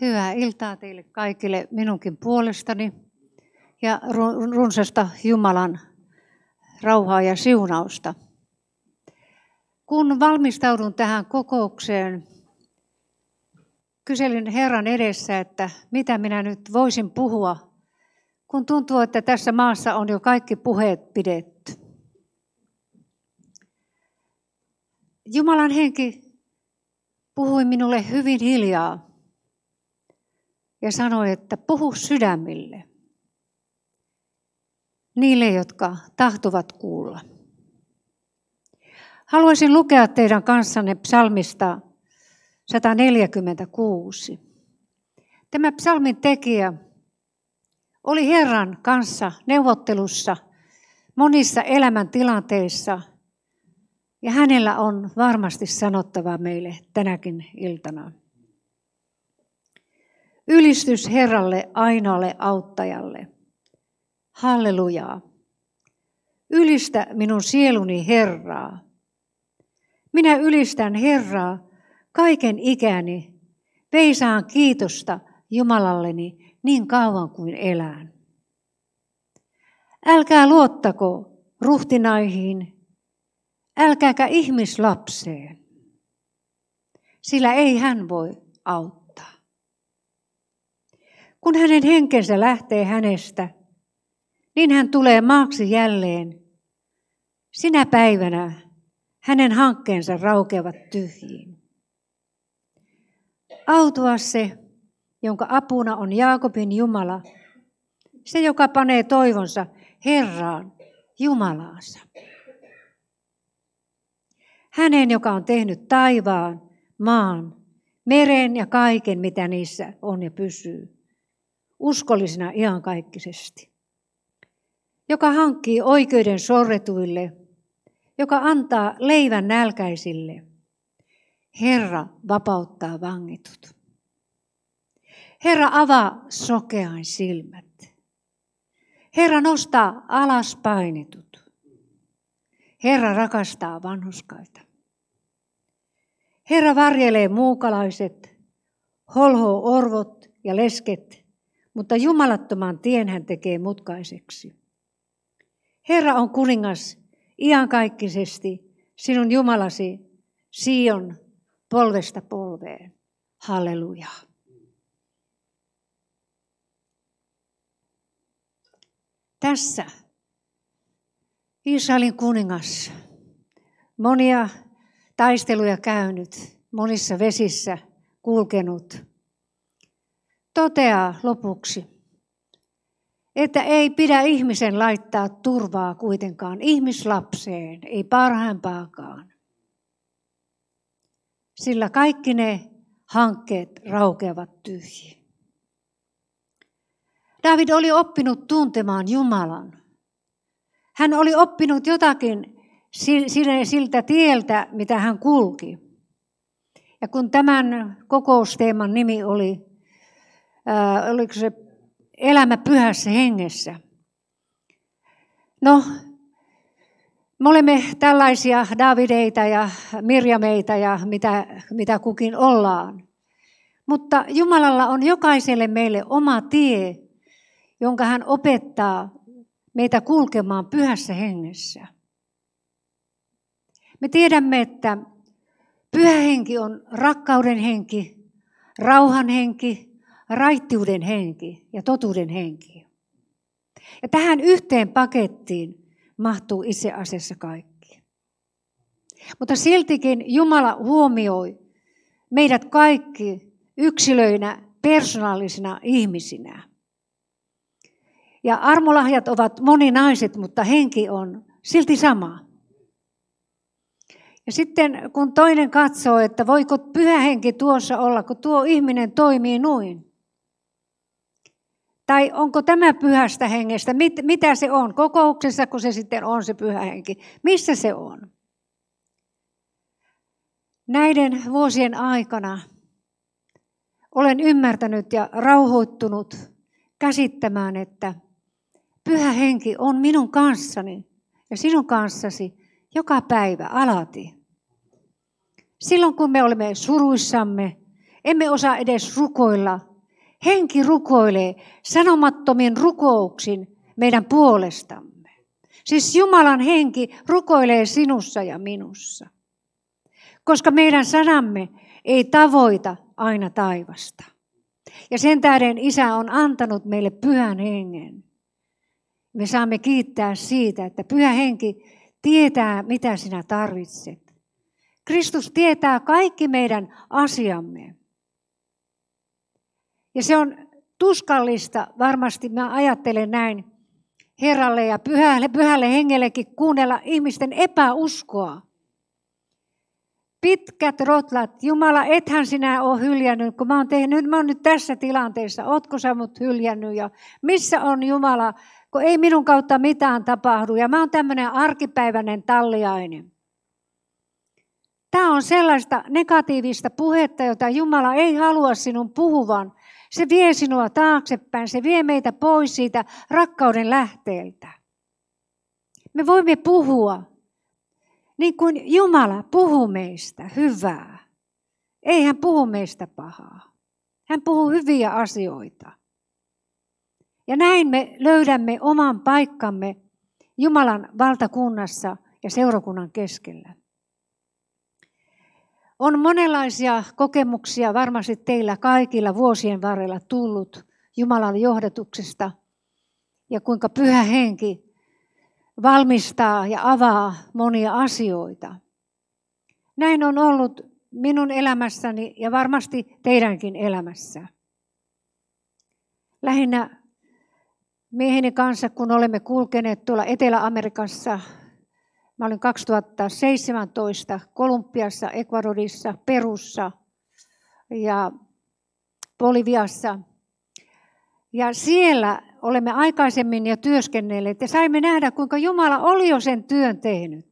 Hyvää iltaa teille kaikille minunkin puolestani ja runsasta Jumalan rauhaa ja siunausta. Kun valmistaudun tähän kokoukseen, kyselin Herran edessä, että mitä minä nyt voisin puhua, kun tuntuu, että tässä maassa on jo kaikki puheet pidetty. Jumalan henki puhui minulle hyvin hiljaa ja sanoi, että puhu sydämille niille, jotka tahtovat kuulla. Haluaisin lukea teidän kanssanne psalmista 146. Tämä psalmin tekijä oli Herran kanssa neuvottelussa monissa elämäntilanteissa ja hänellä on varmasti sanottavaa meille tänäkin iltana. Ylistys Herralle ainoalle auttajalle. Hallelujaa. Ylistä minun sieluni Herraa. Minä ylistän Herraa kaiken ikäni. Veisaan kiitosta Jumalalleni niin kauan kuin elään. Älkää luottako ruhtinaihin, älkääkä ihmislapseen, sillä ei hän voi auttaa. Kun hänen henkensä lähtee hänestä, niin hän tulee maaksi jälleen. Sinä päivänä hänen hankkeensa raukeavat tyhjiin. Autua se, jonka apuna on Jaakobin Jumala, se joka panee toivonsa Herraan, Jumalaansa. Hänen, joka on tehnyt taivaan, maan, meren ja kaiken, mitä niissä on ja pysyy uskollisina iankaikkisesti, joka hankkii oikeuden sorretuille, joka antaa leivän nälkäisille. Herra vapauttaa vangitut. Herra avaa sokean silmät. Herra nostaa alas painetut. Herra rakastaa vanhuskaita. Herra varjelee muukalaiset, holhoo orvot ja lesket mutta jumalattoman tien hän tekee mutkaiseksi. Herra on kuningas iankaikkisesti sinun Jumalasi Sion polvesta polveen. Halleluja. Tässä Israelin kuningas, monia taisteluja käynyt, monissa vesissä kulkenut – toteaa lopuksi, että ei pidä ihmisen laittaa turvaa kuitenkaan ihmislapseen, ei parhaimpaakaan. Sillä kaikki ne hankkeet raukeavat tyhjiin. David oli oppinut tuntemaan Jumalan. Hän oli oppinut jotakin siltä tieltä, mitä hän kulki. Ja kun tämän kokousteeman nimi oli äh, oliko se elämä pyhässä hengessä. No, me olemme tällaisia Davideita ja Mirjameita ja mitä, mitä kukin ollaan. Mutta Jumalalla on jokaiselle meille oma tie, jonka hän opettaa meitä kulkemaan pyhässä hengessä. Me tiedämme, että pyhä henki on rakkauden henki, rauhan henki, raittiuden henki ja totuuden henki. Ja tähän yhteen pakettiin mahtuu itse asiassa kaikki. Mutta siltikin Jumala huomioi meidät kaikki yksilöinä, persoonallisina ihmisinä. Ja armolahjat ovat moninaiset, mutta henki on silti sama. Ja sitten kun toinen katsoo, että voiko pyhä henki tuossa olla, kun tuo ihminen toimii noin, tai onko tämä pyhästä hengestä? Mit, mitä se on? Kokouksessa, kun se sitten on se pyhä henki. Missä se on? Näiden vuosien aikana olen ymmärtänyt ja rauhoittunut käsittämään, että pyhä henki on minun kanssani ja sinun kanssasi joka päivä alati. Silloin kun me olemme suruissamme, emme osaa edes rukoilla – Henki rukoilee sanomattomien rukouksin meidän puolestamme. Siis Jumalan henki rukoilee sinussa ja minussa. Koska meidän sanamme ei tavoita aina taivasta. Ja sen tähden Isä on antanut meille pyhän hengen. Me saamme kiittää siitä, että pyhä henki tietää, mitä sinä tarvitset. Kristus tietää kaikki meidän asiamme. Ja se on tuskallista, varmasti mä ajattelen näin, Herralle ja pyhälle, pyhälle hengellekin kuunnella ihmisten epäuskoa. Pitkät rotlat, Jumala, ethän sinä ole hyljännyt, kun mä oon, tehnyt, mä oon nyt tässä tilanteessa, ootko sä mut hyljännyt ja missä on Jumala, kun ei minun kautta mitään tapahdu ja mä oon tämmöinen arkipäiväinen talliainen. Tämä on sellaista negatiivista puhetta, jota Jumala ei halua sinun puhuvan, se vie sinua taaksepäin, se vie meitä pois siitä rakkauden lähteeltä. Me voimme puhua niin kuin Jumala puhuu meistä hyvää. Ei hän puhu meistä pahaa. Hän puhuu hyviä asioita. Ja näin me löydämme oman paikkamme Jumalan valtakunnassa ja seurakunnan keskellä. On monenlaisia kokemuksia varmasti teillä kaikilla vuosien varrella tullut Jumalan johdatuksesta ja kuinka pyhä henki valmistaa ja avaa monia asioita. Näin on ollut minun elämässäni ja varmasti teidänkin elämässä. Lähinnä mieheni kanssa, kun olemme kulkeneet tuolla Etelä-Amerikassa Mä olin 2017 Kolumbiassa, Ecuadorissa, Perussa ja Boliviassa. Ja siellä olemme aikaisemmin jo työskennelleet ja saimme nähdä, kuinka Jumala oli jo sen työn tehnyt.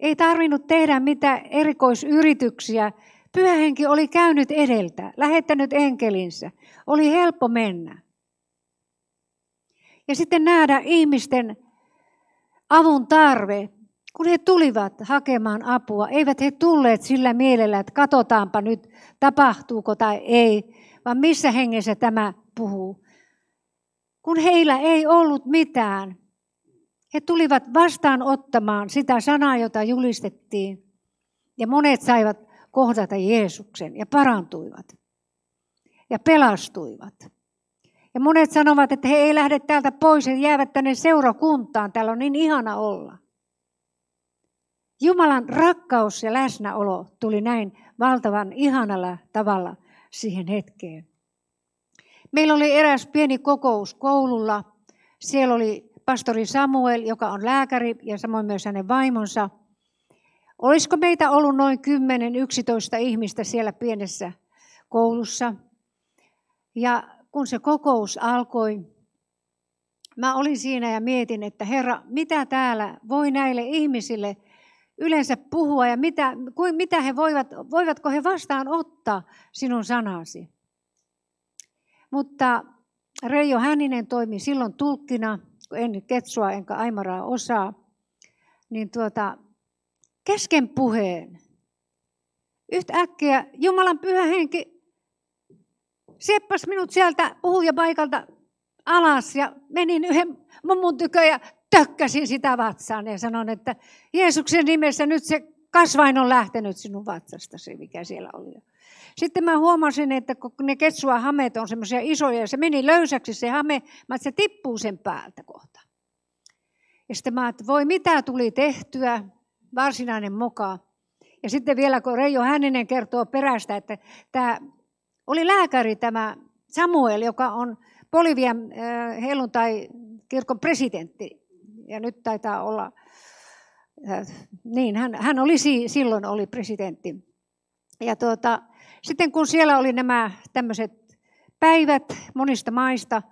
Ei tarvinnut tehdä mitään erikoisyrityksiä. Pyhä henki oli käynyt edeltä, lähettänyt enkelinsä. Oli helppo mennä. Ja sitten nähdä ihmisten avun tarve, kun he tulivat hakemaan apua, eivät he tulleet sillä mielellä, että katsotaanpa nyt tapahtuuko tai ei, vaan missä hengessä tämä puhuu. Kun heillä ei ollut mitään, he tulivat vastaanottamaan sitä sanaa, jota julistettiin. Ja monet saivat kohdata Jeesuksen ja parantuivat ja pelastuivat. Ja monet sanovat, että he ei lähde täältä pois he jäävät tänne seurakuntaan. Täällä on niin ihana olla. Jumalan rakkaus ja läsnäolo tuli näin valtavan ihanalla tavalla siihen hetkeen. Meillä oli eräs pieni kokous koululla. Siellä oli pastori Samuel, joka on lääkäri ja samoin myös hänen vaimonsa. Olisiko meitä ollut noin 10-11 ihmistä siellä pienessä koulussa? Ja kun se kokous alkoi, mä olin siinä ja mietin, että Herra, mitä täällä voi näille ihmisille yleensä puhua ja mitä, kuin, mitä he voivat, voivatko he vastaan ottaa sinun sanasi. Mutta Reijo Hänninen toimi silloin tulkkina, kun en ketsua enkä aimaraa osaa, niin tuota, kesken puheen yhtäkkiä Jumalan pyhä henki sieppas minut sieltä paikalta alas ja menin yhden mummun tykö ja tökkäsin sitä vatsaan ja sanon, että Jeesuksen nimessä nyt se kasvain on lähtenyt sinun vatsastasi, mikä siellä oli. Sitten mä huomasin, että kun ne ketsua hameet on semmoisia isoja ja se meni löysäksi se hame, mä se tippuu sen päältä kohta. Ja sitten mä että voi mitä tuli tehtyä, varsinainen moka. Ja sitten vielä kun Reijo Hänninen kertoo perästä, että tämä oli lääkäri tämä Samuel, joka on Bolivian äh, tai kirkon presidentti. Ja nyt taitaa olla, äh, niin hän, hän oli silloin oli presidentti. Ja tuota, sitten kun siellä oli nämä tämmöiset päivät monista maista,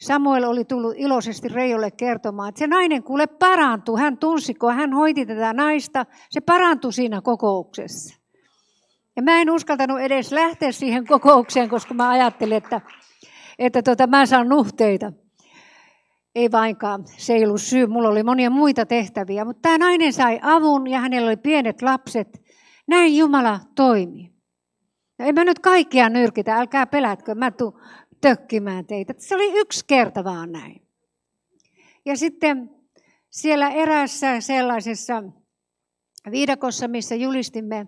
Samuel oli tullut iloisesti Reijolle kertomaan, että se nainen kuule parantui. Hän tunsi, kun hän hoiti tätä naista, se parantui siinä kokouksessa. Ja mä en uskaltanut edes lähteä siihen kokoukseen, koska mä ajattelin, että, että tota, mä saan nuhteita. Ei vainkaan, se ei ollut syy. Mulla oli monia muita tehtäviä, mutta tämä nainen sai avun ja hänellä oli pienet lapset. Näin Jumala toimi. No en mä nyt kaikkia nyrkitä, älkää pelätkö, mä tuun tökkimään teitä. Se oli yksi kerta vaan näin. Ja sitten siellä erässä sellaisessa viidakossa, missä julistimme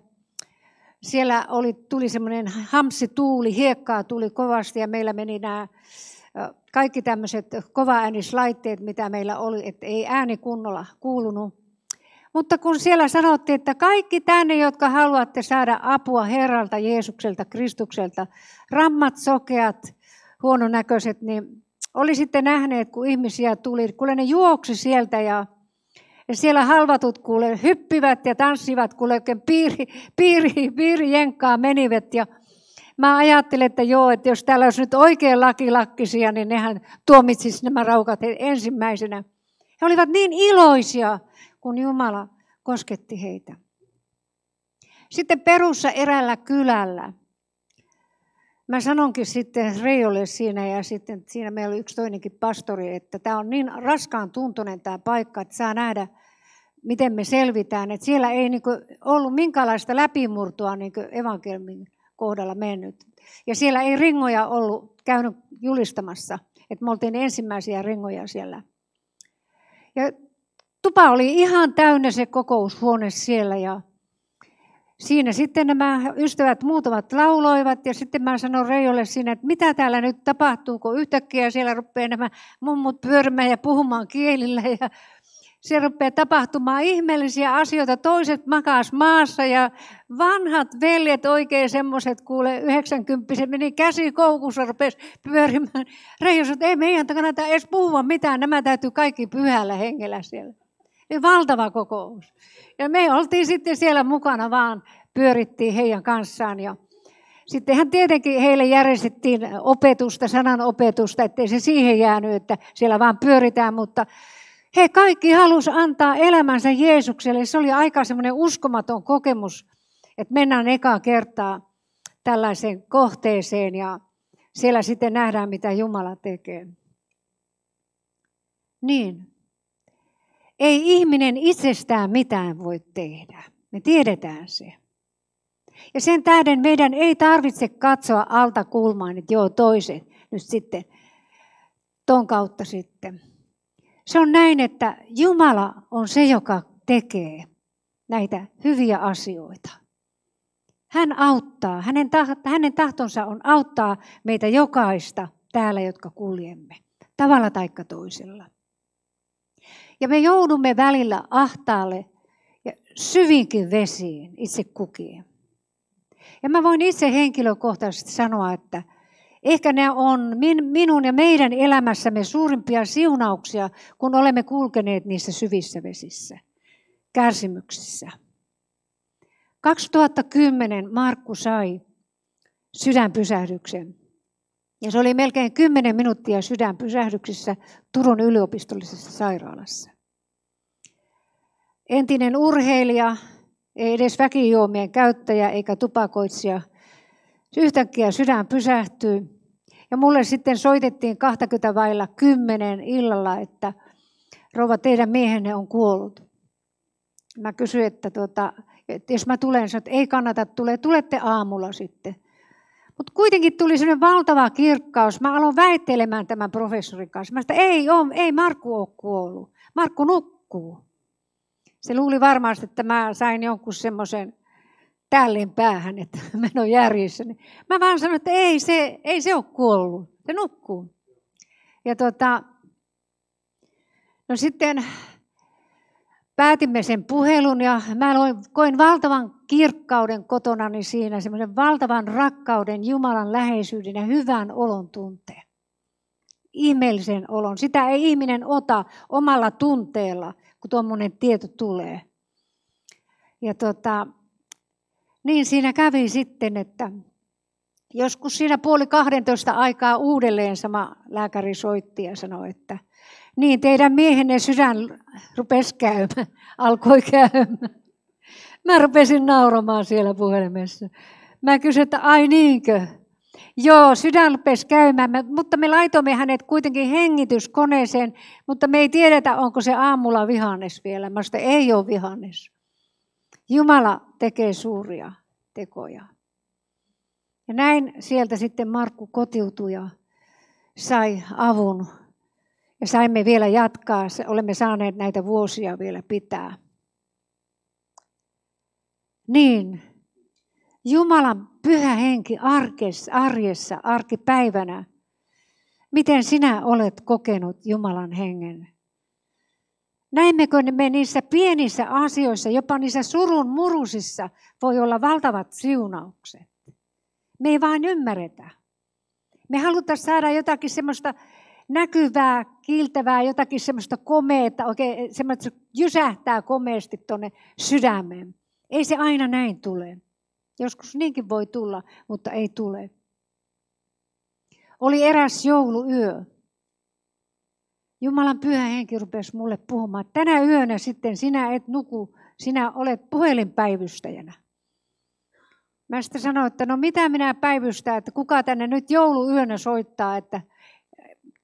siellä oli, tuli semmoinen hamsituuli, hiekkaa tuli kovasti ja meillä meni nämä kaikki tämmöiset kovaäänislaitteet, mitä meillä oli, että ei ääni kunnolla kuulunut. Mutta kun siellä sanottiin, että kaikki tänne, jotka haluatte saada apua Herralta, Jeesukselta, Kristukselta, rammat, sokeat, huononäköiset, niin olisitte nähneet, kun ihmisiä tuli, kun ne juoksi sieltä ja ja siellä halvatut kuule hyppivät ja tanssivat, kuule oikein piiri, piiri, piiri jenkkaa menivät. Ja mä ajattelin, että joo, että jos täällä olisi nyt oikein lakilakkisia, niin nehän tuomitsis nämä raukat ensimmäisenä. He olivat niin iloisia, kun Jumala kosketti heitä. Sitten perussa eräällä kylällä mä sanonkin sitten Reijolle siinä ja sitten siinä meillä oli yksi toinenkin pastori, että tämä on niin raskaan tuntunen tämä paikka, että saa nähdä, miten me selvitään. Että siellä ei niin ollut minkäänlaista läpimurtoa niin evankelmin kohdalla mennyt. Ja siellä ei ringoja ollut käynyt julistamassa. Että me oltiin ensimmäisiä ringoja siellä. Ja tupa oli ihan täynnä se kokoushuone siellä ja siinä sitten nämä ystävät muutamat lauloivat ja sitten mä sanon Reijolle siinä, että mitä täällä nyt tapahtuu, kun yhtäkkiä siellä rupeaa nämä mummut pyörimään ja puhumaan kielillä ja siellä rupeaa tapahtumaan ihmeellisiä asioita. Toiset makas maassa ja vanhat veljet oikein semmoiset, kuule 90 meni käsi koukussa, rupesi pyörimään. Reijo että ei meidän kannata edes puhua mitään, nämä täytyy kaikki pyhällä hengellä siellä. Oli niin valtava kokous. Ja me oltiin sitten siellä mukana vaan, pyörittiin heidän kanssaan. Ja sittenhän tietenkin heille järjestettiin opetusta, sanan opetusta, ettei se siihen jäänyt, että siellä vaan pyöritään, mutta he kaikki halusivat antaa elämänsä Jeesukselle. Se oli aika semmoinen uskomaton kokemus, että mennään ekaa kertaa tällaiseen kohteeseen ja siellä sitten nähdään, mitä Jumala tekee. Niin, ei ihminen itsestään mitään voi tehdä. Me tiedetään se. Ja sen tähden meidän ei tarvitse katsoa alta kulmaan, että joo toiset nyt sitten ton kautta sitten. Se on näin, että Jumala on se, joka tekee näitä hyviä asioita. Hän auttaa, hänen, hänen tahtonsa on auttaa meitä jokaista täällä, jotka kuljemme, tavalla taikka toisella. Ja me joudumme välillä ahtaalle ja syvinkin vesiin itse kukin. Ja mä voin itse henkilökohtaisesti sanoa, että ehkä ne on minun ja meidän elämässämme suurimpia siunauksia, kun olemme kulkeneet niissä syvissä vesissä, kärsimyksissä. 2010 Markku sai sydänpysähdyksen. Ja se oli melkein 10 minuuttia sydänpysähdyksissä Turun yliopistollisessa sairaalassa. Entinen urheilija, ei edes väkijuomien käyttäjä eikä tupakoitsija. Yhtäkkiä sydän pysähtyy. Ja mulle sitten soitettiin 20 vailla 10 illalla, että rouva teidän miehenne on kuollut. Mä kysyin, että, tuota, että jos mä tulen, sanoin, että ei kannata tule, tulette aamulla sitten. Mutta kuitenkin tuli sellainen valtava kirkkaus. Mä aloin väittelemään tämän professorin kanssa. Mä sitä, ei ole, ei Markku ole kuollut. Markku nukkuu. Se luuli varmasti, että mä sain jonkun semmoisen tällin päähän, että ole järjissä. Niin mä vaan sanoin, että ei se, ei se ole kuollut. Se nukkuu. Ja tota, no sitten päätimme sen puhelun ja mä koin valtavan kirkkauden kotonani siinä, semmoisen valtavan rakkauden, Jumalan läheisyyden ja hyvän olon tunteen. Ihmeellisen olon. Sitä ei ihminen ota omalla tunteella, kun tuommoinen tieto tulee. Ja tota, niin siinä kävi sitten, että joskus siinä puoli kahdentoista aikaa uudelleen sama lääkäri soitti ja sanoi, että – niin teidän miehenne sydän rupesi käymään, alkoi käymään. Mä rupesin nauramaan siellä puhelimessa. Mä kysyin, että ai niinkö? Joo, sydän rupesi käymään, mutta me laitoimme hänet kuitenkin hengityskoneeseen, mutta me ei tiedetä, onko se aamulla vihannes vielä. Mä sanoin, ei ole vihannes. Jumala tekee suuria tekoja. Ja näin sieltä sitten Markku kotiutui ja sai avun ja saimme vielä jatkaa, olemme saaneet näitä vuosia vielä pitää. Niin, Jumalan pyhä henki arkes, arjessa, arkipäivänä. Miten sinä olet kokenut Jumalan hengen? Näimmekö me niissä pienissä asioissa, jopa niissä surun murusissa, voi olla valtavat siunaukset? Me ei vaan ymmärretä. Me halutaan saada jotakin semmoista näkyvää, kiiltävää, jotakin semmoista komeetta, oikein semmoista, että se jysähtää komeasti tuonne sydämeen. Ei se aina näin tule. Joskus niinkin voi tulla, mutta ei tule. Oli eräs jouluyö. Jumalan pyhä henki rupesi mulle puhumaan. Tänä yönä sitten sinä et nuku, sinä olet puhelinpäivystäjänä. Mä sitten sanoin, että no mitä minä päivystää, että kuka tänne nyt jouluyönä soittaa, että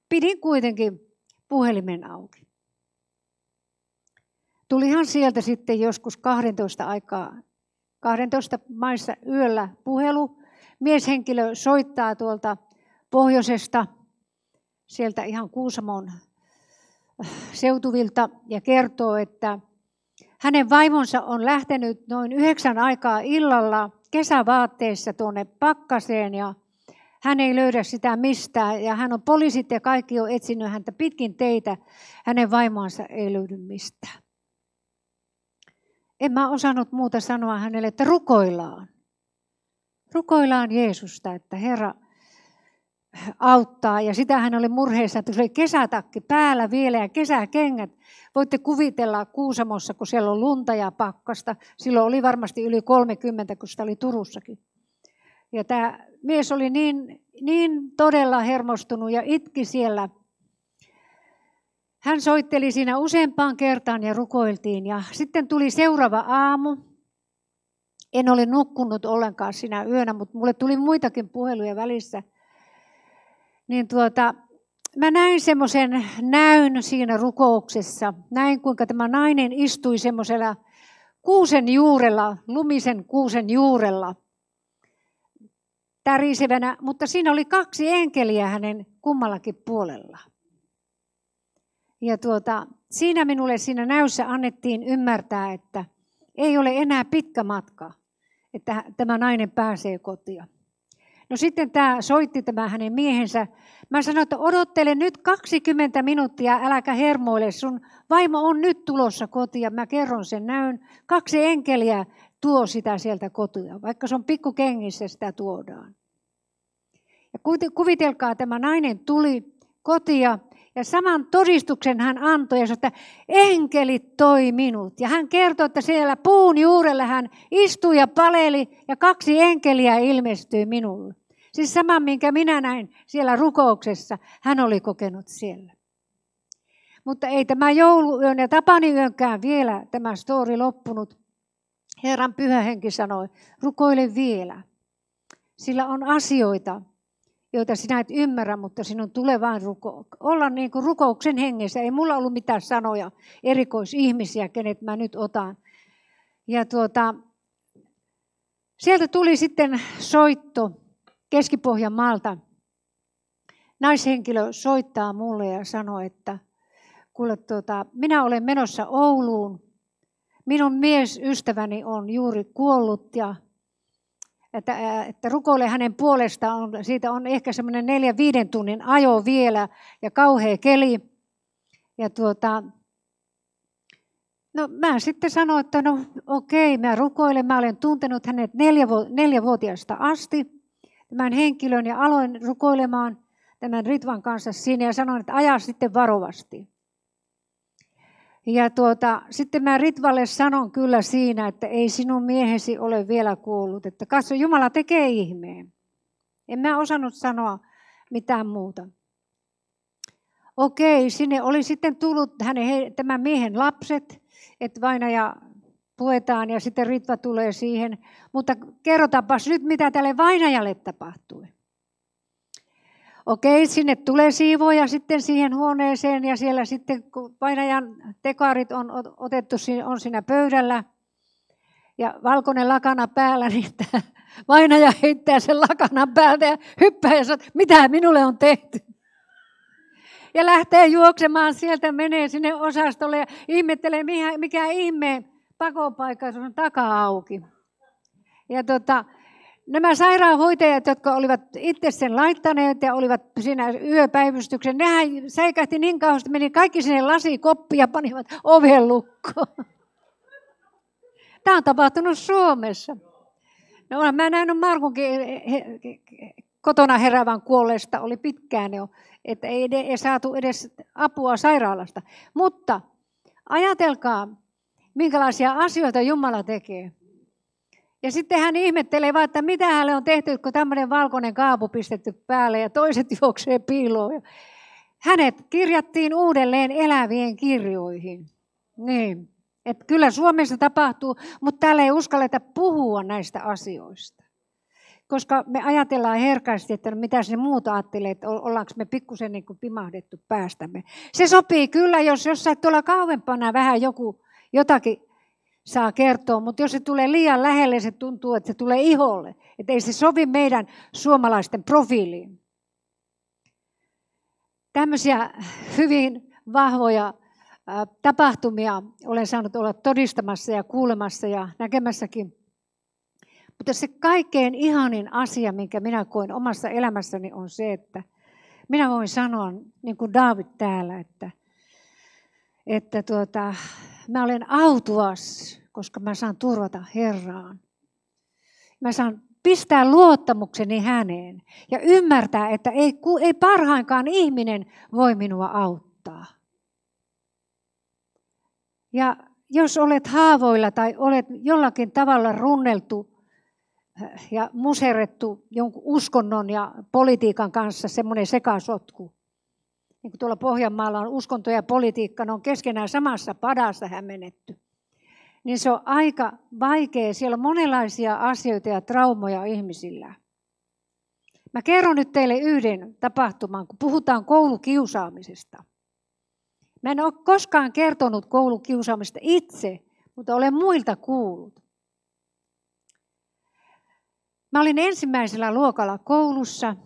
pidin kuitenkin puhelimen auki. Tulihan sieltä sitten joskus 12 aikaa, 12 maissa yöllä puhelu. Mieshenkilö soittaa tuolta pohjoisesta, sieltä ihan Kuusamon seutuvilta ja kertoo, että hänen vaimonsa on lähtenyt noin yhdeksän aikaa illalla kesävaatteissa tuonne pakkaseen ja hän ei löydä sitä mistään ja hän on poliisit ja kaikki on etsinyt häntä pitkin teitä. Hänen vaimoansa ei löydy mistään. En mä osannut muuta sanoa hänelle, että rukoillaan. Rukoillaan Jeesusta, että Herra, auttaa. Ja sitä hän oli murheessa, että se oli kesätakki päällä vielä ja kesäkengät. Voitte kuvitella Kuusamossa, kun siellä on lunta ja pakkasta. Silloin oli varmasti yli 30, kun sitä oli Turussakin. Ja tämä mies oli niin, niin todella hermostunut ja itki siellä. Hän soitteli siinä useampaan kertaan ja rukoiltiin. Ja sitten tuli seuraava aamu. En ole nukkunut ollenkaan sinä yönä, mutta mulle tuli muitakin puheluja välissä. Niin tuota, mä näin semmoisen näyn siinä rukouksessa. Näin, kuinka tämä nainen istui semmoisella kuusen juurella, lumisen kuusen juurella – tärisevänä, mutta siinä oli kaksi enkeliä hänen kummallakin puolella. Ja tuota, siinä minulle siinä näyssä annettiin ymmärtää, että ei ole enää pitkä matka, että tämä nainen pääsee kotiin. No sitten tämä soitti tämä hänen miehensä. Mä sanoin, että odottele nyt 20 minuuttia, äläkä hermoile. Sun vaimo on nyt tulossa kotiin. Mä kerron sen näyn. Kaksi enkeliä tuo sitä sieltä kotia. Vaikka se on pikku kengissä sitä tuodaan. Ja kuvitelkaa, tämä nainen tuli kotia ja saman todistuksen hän antoi ja sanoi, että enkelit toi minut. Ja hän kertoi, että siellä puun juurella hän istui ja paleli ja kaksi enkeliä ilmestyi minulle. Siis sama, minkä minä näin siellä rukouksessa, hän oli kokenut siellä. Mutta ei tämä jouluyön ja tapaniyönkään vielä tämä story loppunut, Herran pyhä henki sanoi, rukoile vielä. Sillä on asioita, joita sinä et ymmärrä, mutta sinun tulee vain ruko- olla niin kuin rukouksen hengessä. Ei mulla ollut mitään sanoja erikoisihmisiä, kenet mä nyt otan. Ja tuota, sieltä tuli sitten soitto keski maalta. Naishenkilö soittaa mulle ja sanoi, että kuule, tuota, minä olen menossa Ouluun minun ystäväni on juuri kuollut ja että, että rukoile hänen puolestaan, on, siitä on ehkä semmoinen neljä viiden tunnin ajo vielä ja kauhea keli. Ja tuota, no mä sitten sanoin, että no okei, mä rukoilen, mä olen tuntenut hänet neljä, neljävuotiaasta asti, tämän henkilön, ja aloin rukoilemaan tämän Ritvan kanssa siinä ja sanoin, että ajaa sitten varovasti. Ja tuota, sitten mä Ritvalle sanon kyllä siinä, että ei sinun miehesi ole vielä kuollut. Että katso, Jumala tekee ihmeen. En mä osannut sanoa mitään muuta. Okei, sinne oli sitten tullut hänen, tämän miehen lapset, että vainaja puetaan ja sitten Ritva tulee siihen. Mutta kerrotaanpas nyt, mitä tälle vainajalle tapahtui. Okei, sinne tulee siivoja sitten siihen huoneeseen ja siellä sitten kun painajan tekaarit on otettu, on siinä pöydällä ja valkoinen lakana päällä, niin tämä vainaja heittää sen lakanan päältä ja hyppää ja sanoo, mitä minulle on tehty. Ja lähtee juoksemaan sieltä, menee sinne osastolle ja ihmettelee, mikä ihme pakopaikka on takaa auki. Ja tota, nämä sairaanhoitajat, jotka olivat itse sen laittaneet ja olivat siinä yöpäivystyksen, nehän säikähti niin kauheasti, meni kaikki sinne lasikoppiin ja panivat oven lukkoon. Tämä on tapahtunut Suomessa. No olen mä nähnyt Markunkin kotona heräävän kuolleesta, oli pitkään jo, että ei, ei saatu edes apua sairaalasta. Mutta ajatelkaa, minkälaisia asioita Jumala tekee. Ja sitten hän ihmettelee vaan, että mitä hänelle on tehty, kun tämmöinen valkoinen kaapu pistetty päälle ja toiset juoksee piiloon. Hänet kirjattiin uudelleen elävien kirjoihin. Niin. Et kyllä Suomessa tapahtuu, mutta täällä ei uskalleta puhua näistä asioista. Koska me ajatellaan herkästi, että mitä se muut ajattelee, että ollaanko me pikkusen niin kuin pimahdettu päästämme. Se sopii kyllä, jos jossain tuolla kauempana vähän joku jotakin kertoa, mutta jos se tulee liian lähelle, se tuntuu, että se tulee iholle. Että ei se sovi meidän suomalaisten profiiliin. Tämmöisiä hyvin vahvoja tapahtumia olen saanut olla todistamassa ja kuulemassa ja näkemässäkin. Mutta se kaikkein ihanin asia, minkä minä koin omassa elämässäni, on se, että minä voin sanoa, niin kuin David täällä, että, että tuota, mä olen autuas koska mä saan turvata Herraan. Mä saan pistää luottamukseni häneen ja ymmärtää, että ei, ei parhainkaan ihminen voi minua auttaa. Ja jos olet haavoilla tai olet jollakin tavalla runneltu eh, ja muserrettu jonkun uskonnon ja politiikan kanssa semmoinen sekasotku, niin kuin tuolla Pohjanmaalla on uskonto ja politiikka, ne on keskenään samassa padassa hämmennetty niin se on aika vaikea. Siellä on monenlaisia asioita ja traumoja ihmisillä. Mä kerron nyt teille yhden tapahtuman, kun puhutaan koulukiusaamisesta. Mä en ole koskaan kertonut koulukiusaamista itse, mutta olen muilta kuullut. Mä olin ensimmäisellä luokalla koulussa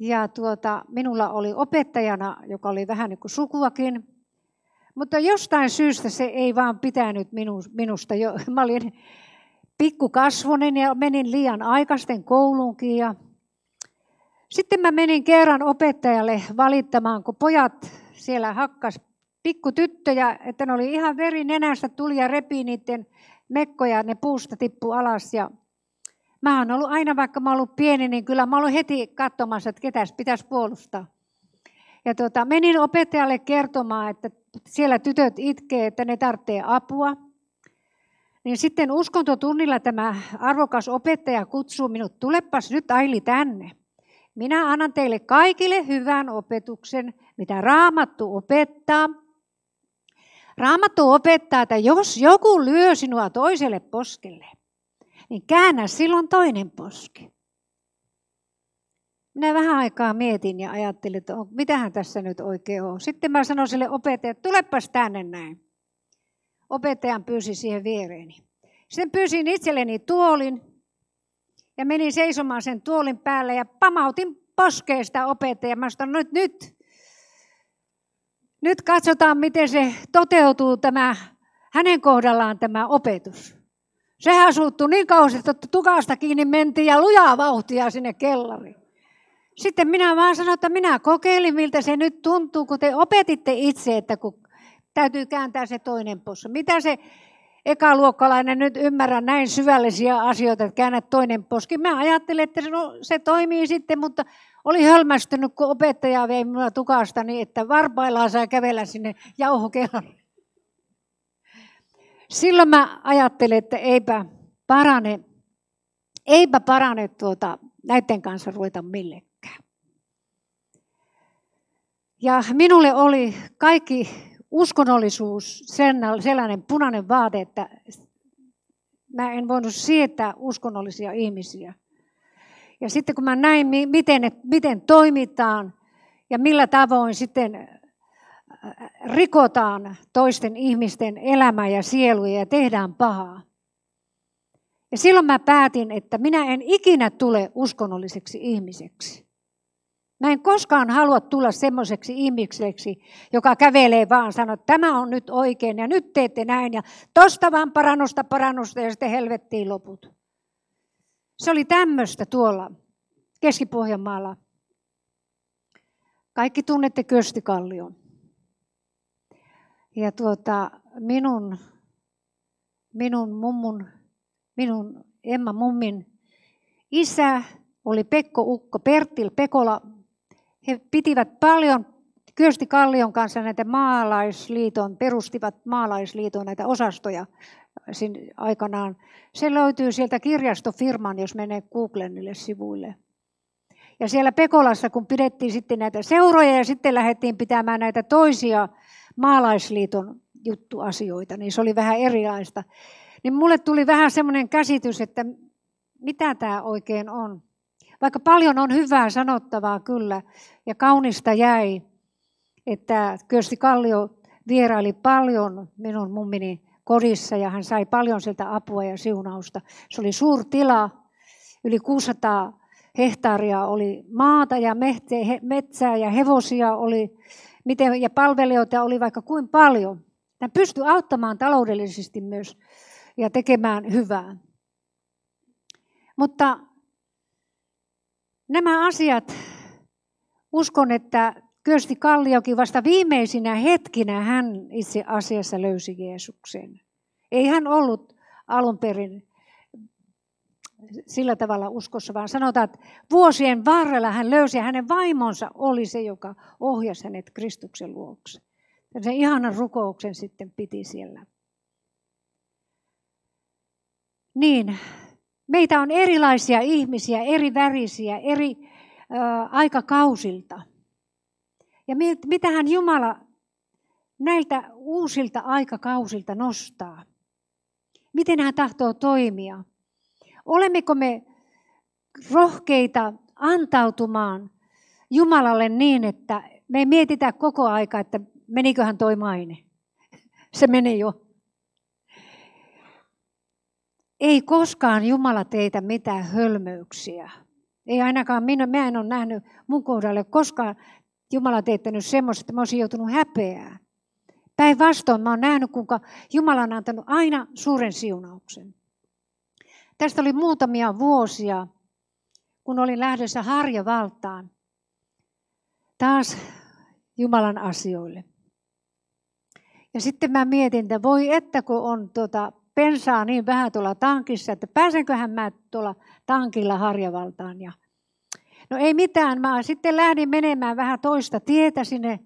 ja tuota, minulla oli opettajana, joka oli vähän niin kuin sukuakin, mutta jostain syystä se ei vaan pitänyt minusta. Jo, mä olin pikkukasvonen ja menin liian aikaisten kouluunkin. Ja sitten mä menin kerran opettajalle valittamaan, kun pojat siellä hakkas pikkutyttöjä, että ne oli ihan veri nenästä tuli ja repi niiden mekkoja, ne puusta tippu alas. Ja mä oon ollut aina, vaikka mä oon ollut pieni, niin kyllä mä oon heti katsomassa, että ketäs pitäisi puolustaa. Ja tuota, menin opettajalle kertomaan, että siellä tytöt itkee, että ne tarvitsee apua. Niin sitten uskontotunnilla tämä arvokas opettaja kutsuu minut, tulepas nyt Aili tänne. Minä annan teille kaikille hyvän opetuksen, mitä raamattu opettaa. Raamattu opettaa, että jos joku lyö sinua toiselle poskelle, niin käännä silloin toinen poski. Minä vähän aikaa mietin ja ajattelin, että on, mitähän tässä nyt oikein on. Sitten mä sanoin sille opettajalle, tulepas tänne näin. Opettajan pyysi siihen viereeni. Sitten pyysin itselleni tuolin ja menin seisomaan sen tuolin päälle ja pamautin poskeesta opettaja. Mä sanoin, nyt, nyt, nyt katsotaan, miten se toteutuu tämä, hänen kohdallaan tämä opetus. Sehän suuttui niin kauheasti, että tukasta kiinni mentiin ja lujaa vauhtia sinne kellariin. Sitten minä vaan sanoin, että minä kokeilin, miltä se nyt tuntuu, kun te opetitte itse, että kun täytyy kääntää se toinen possu. Mitä se ekaluokkalainen nyt ymmärrä näin syvällisiä asioita, että käännät toinen poski. Mä ajattelin, että no, se toimii sitten, mutta oli hölmästynyt, kun opettaja vei minua tukastani, että varpaillaan saa kävellä sinne jauhokelalle. Silloin mä ajattelin, että eipä parane, eipä parane tuota, näiden kanssa ruveta millekään. Ja minulle oli kaikki uskonnollisuus sellainen punainen vaate, että mä en voinut sietää uskonnollisia ihmisiä. Ja sitten kun mä näin, miten, miten toimitaan ja millä tavoin sitten äh, rikotaan toisten ihmisten elämää ja sieluja ja tehdään pahaa. Ja silloin mä päätin, että minä en ikinä tule uskonnolliseksi ihmiseksi. Mä en koskaan halua tulla semmoiseksi ihmiseksi, joka kävelee vaan sanoo, että tämä on nyt oikein ja nyt teette näin ja tosta vaan parannusta, parannusta ja sitten helvettiin loput. Se oli tämmöistä tuolla Keski-Pohjanmaalla. Kaikki tunnette Kösti Kallion. Ja tuota, minun, minun mummun, minun Emma mummin isä oli Pekko Ukko, Pertil Pekola he pitivät paljon Kyösti Kallion kanssa näitä maalaisliiton, perustivat maalaisliiton näitä osastoja äh, sin aikanaan. Se löytyy sieltä kirjastofirman, jos menee Googlenille niille sivuille. Ja siellä Pekolassa, kun pidettiin sitten näitä seuroja ja sitten lähdettiin pitämään näitä toisia maalaisliiton juttuasioita, niin se oli vähän erilaista. Niin mulle tuli vähän semmoinen käsitys, että mitä tämä oikein on. Vaikka paljon on hyvää sanottavaa kyllä ja kaunista jäi, että Kyösti Kallio vieraili paljon minun mummini kodissa ja hän sai paljon sieltä apua ja siunausta. Se oli tila, yli 600 hehtaaria oli maata ja metsää ja hevosia oli miten, ja palvelijoita oli vaikka kuin paljon. Hän pystyi auttamaan taloudellisesti myös ja tekemään hyvää. Mutta nämä asiat, uskon, että Kyösti Kalliokin vasta viimeisinä hetkinä hän itse asiassa löysi Jeesuksen. Ei hän ollut alun perin sillä tavalla uskossa, vaan sanotaan, että vuosien varrella hän löysi ja hänen vaimonsa oli se, joka ohjasi hänet Kristuksen luokse. Sen ihanan rukouksen sitten piti siellä. Niin, Meitä on erilaisia ihmisiä, eri värisiä, eri ö, aikakausilta. Ja mitähän Jumala näiltä uusilta aikakausilta nostaa? Miten hän tahtoo toimia? Olemmeko me rohkeita antautumaan Jumalalle niin, että me ei mietitä koko aika, että meniköhän toi maine. Se meni jo ei koskaan Jumala teitä mitään hölmöyksiä. Ei ainakaan minä, mä en ole nähnyt mun kohdalle koskaan Jumala teettänyt semmoista, että mä olisin joutunut häpeään. Päinvastoin mä oon nähnyt, kuinka Jumala on antanut aina suuren siunauksen. Tästä oli muutamia vuosia, kun olin lähdössä harjavaltaan. Taas Jumalan asioille. Ja sitten mä mietin, että voi että kun on tuota pensaa niin vähän tuolla tankissa, että pääsenköhän mä tuolla tankilla Harjavaltaan. Ja no ei mitään, mä sitten lähdin menemään vähän toista tietä sinne,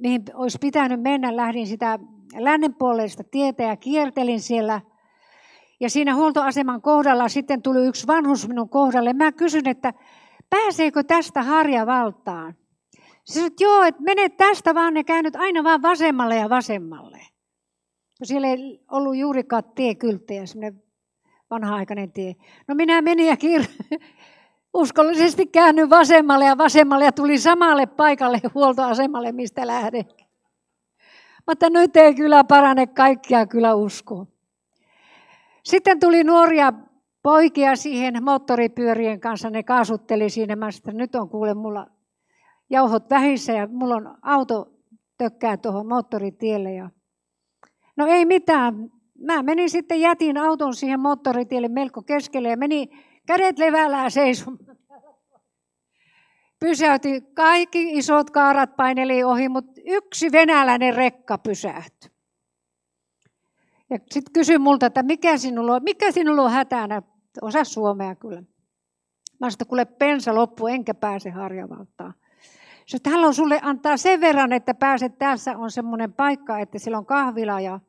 mihin olisi pitänyt mennä. Lähdin sitä lännenpuoleista tietä ja kiertelin siellä. Ja siinä huoltoaseman kohdalla sitten tuli yksi vanhus minun kohdalle. Mä kysyn, että pääseekö tästä Harjavaltaan? Se sanoi, että joo, että mene tästä vaan, ne käynyt aina vaan vasemmalle ja vasemmalle. No siellä ei ollut juurikaan tiekylttejä, semmoinen vanha-aikainen tie. No minä menin ja kir uskollisesti käännyin vasemmalle ja vasemmalle ja tuli samalle paikalle huoltoasemalle, mistä lähdin. Mutta nyt ei kyllä parane kaikkia kyllä usko. Sitten tuli nuoria poikia siihen moottoripyörien kanssa, ne kaasutteli siinä. Mä sanoin, nyt on kuule mulla jauhot vähissä ja mulla on auto tökkää tuohon moottoritielle ja No ei mitään. Mä menin sitten, jätin auton siihen moottoritielle melko keskelle ja meni kädet levällä seisomaan. Pysäytti, kaikki isot kaarat paineli ohi, mutta yksi venäläinen rekka pysähtyi. Ja sitten kysyi multa, että mikä sinulla on, mikä sinulla on hätänä? Osa suomea kyllä. Mä sanoin, kuule pensa loppu, enkä pääse harjavaltaan. Se, että haluan sulle antaa sen verran, että pääset tässä on semmoinen paikka, että siellä on kahvila ja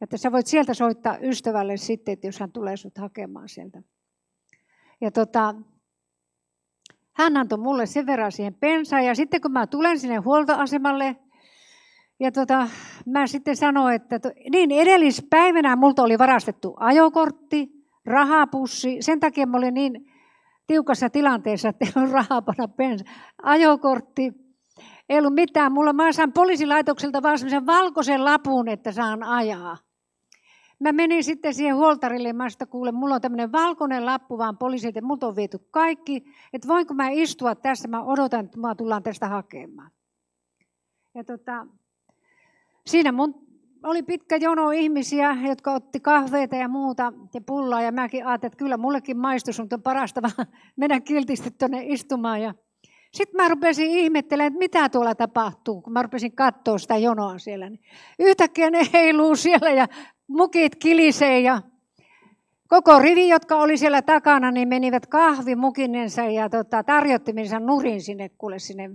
että sä voit sieltä soittaa ystävälle sitten, että jos hän tulee sut hakemaan sieltä. Ja tota, hän antoi mulle sen verran siihen pensaan ja sitten kun mä tulen sinne huoltoasemalle, ja tota, mä sitten sanoin, että to, niin edellispäivänä multa oli varastettu ajokortti, rahapussi. Sen takia mä olin niin tiukassa tilanteessa, että ei ollut rahaa panna bensa. Ajokortti, ei ollut mitään. Mulla mä saan poliisilaitokselta vaan semmoisen valkoisen lapun, että saan ajaa. Mä menin sitten siihen huoltarille, mä sitä kuulen, mulla on tämmöinen valkoinen lappu vaan poliisit ja multa on viety kaikki, että voinko mä istua tässä, mä odotan, että mä tullaan tästä hakemaan. Ja tota, siinä mun oli pitkä jono ihmisiä, jotka otti kahveita ja muuta ja pullaa. Ja mäkin ajattelin, että kyllä mullekin maistus on parasta vaan mennä kiltisti tuonne istumaan. Ja sitten mä rupesin ihmettelemään, että mitä tuolla tapahtuu, kun mä rupesin katsoa sitä jonoa siellä. Niin yhtäkkiä ne heiluu siellä ja mukit kilisee ja koko rivi, jotka oli siellä takana, niin menivät kahvimukinensa ja tota, tarjottiminsa nurin sinne kuule sinne.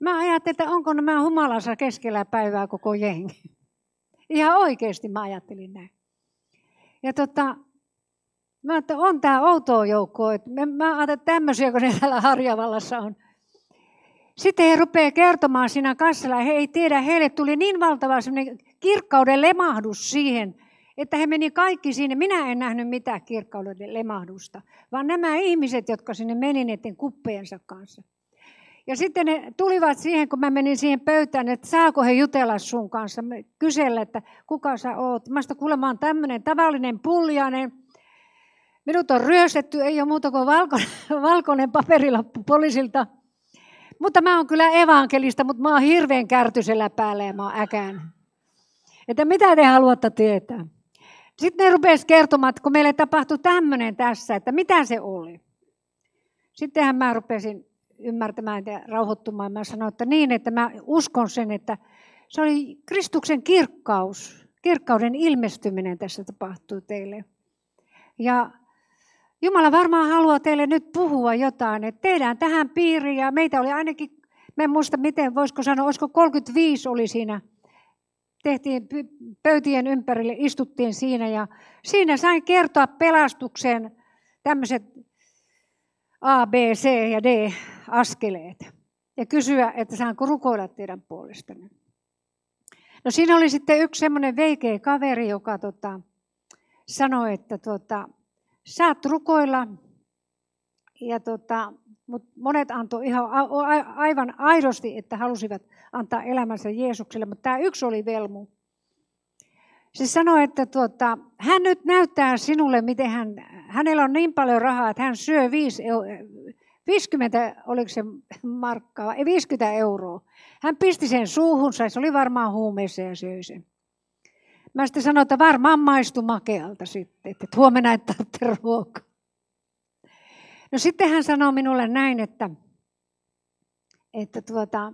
Mä ajattelin, että onko nämä humalassa keskellä päivää koko jengi. Ihan oikeasti mä ajattelin näin. Ja tota, mä että on tämä outoa joukkoa. Mä, mä ajattelin, että tämmöisiä, kun ne täällä Harjavallassa on. Sitten he rupeaa kertomaan siinä kassalla, he ei tiedä, heille tuli niin valtava sellainen kirkkauden lemahdus siihen, että he meni kaikki sinne. Minä en nähnyt mitään kirkkauden lemahdusta, vaan nämä ihmiset, jotka sinne meni näiden kuppeensa kanssa. Ja sitten ne tulivat siihen, kun mä menin siihen pöytään, että saako he jutella sun kanssa, kysellä, että kuka sä oot. Mä sitä kuulemaan tämmöinen tavallinen puljainen, Minut on ryöstetty, ei ole muuta kuin valkoinen, valkoinen paperilappu poliisilta. Mutta mä oon kyllä evankelista, mutta mä oon hirveän kärtysellä päällä ja mä oon äkään että mitä te haluatte tietää. Sitten ne rupesi kertomaan, että kun meille tapahtui tämmöinen tässä, että mitä se oli. Sittenhän mä rupesin ymmärtämään ja rauhoittumaan. Mä sanoin, että niin, että mä uskon sen, että se oli Kristuksen kirkkaus, kirkkauden ilmestyminen tässä tapahtuu teille. Ja Jumala varmaan haluaa teille nyt puhua jotain, että tehdään tähän piiriin ja meitä oli ainakin, mä en muista miten, voisiko sanoa, olisiko 35 oli siinä tehtiin pöytien ympärille, istuttiin siinä ja siinä sain kertoa pelastukseen tämmöiset A, B, C ja D askeleet ja kysyä, että saanko rukoilla teidän puolestanne. No siinä oli sitten yksi semmoinen veikeä kaveri, joka tota, sanoi, että tota, saat rukoilla, ja tota, mutta monet antoi ihan aivan aidosti, että halusivat antaa elämänsä Jeesukselle, mutta tämä yksi oli velmu. Se sanoi, että tuota, hän nyt näyttää sinulle, miten hän, hänellä on niin paljon rahaa, että hän syö 50, oliko se markkaa, ei 50 euroa. Hän pisti sen suuhunsa, se oli varmaan huumeessa ja söi sen. Mä sitten sanoin, että varmaan maistu makealta sitten, että huomenna et tarvitse ruokaa. No sitten hän sanoi minulle näin, että, että tuota,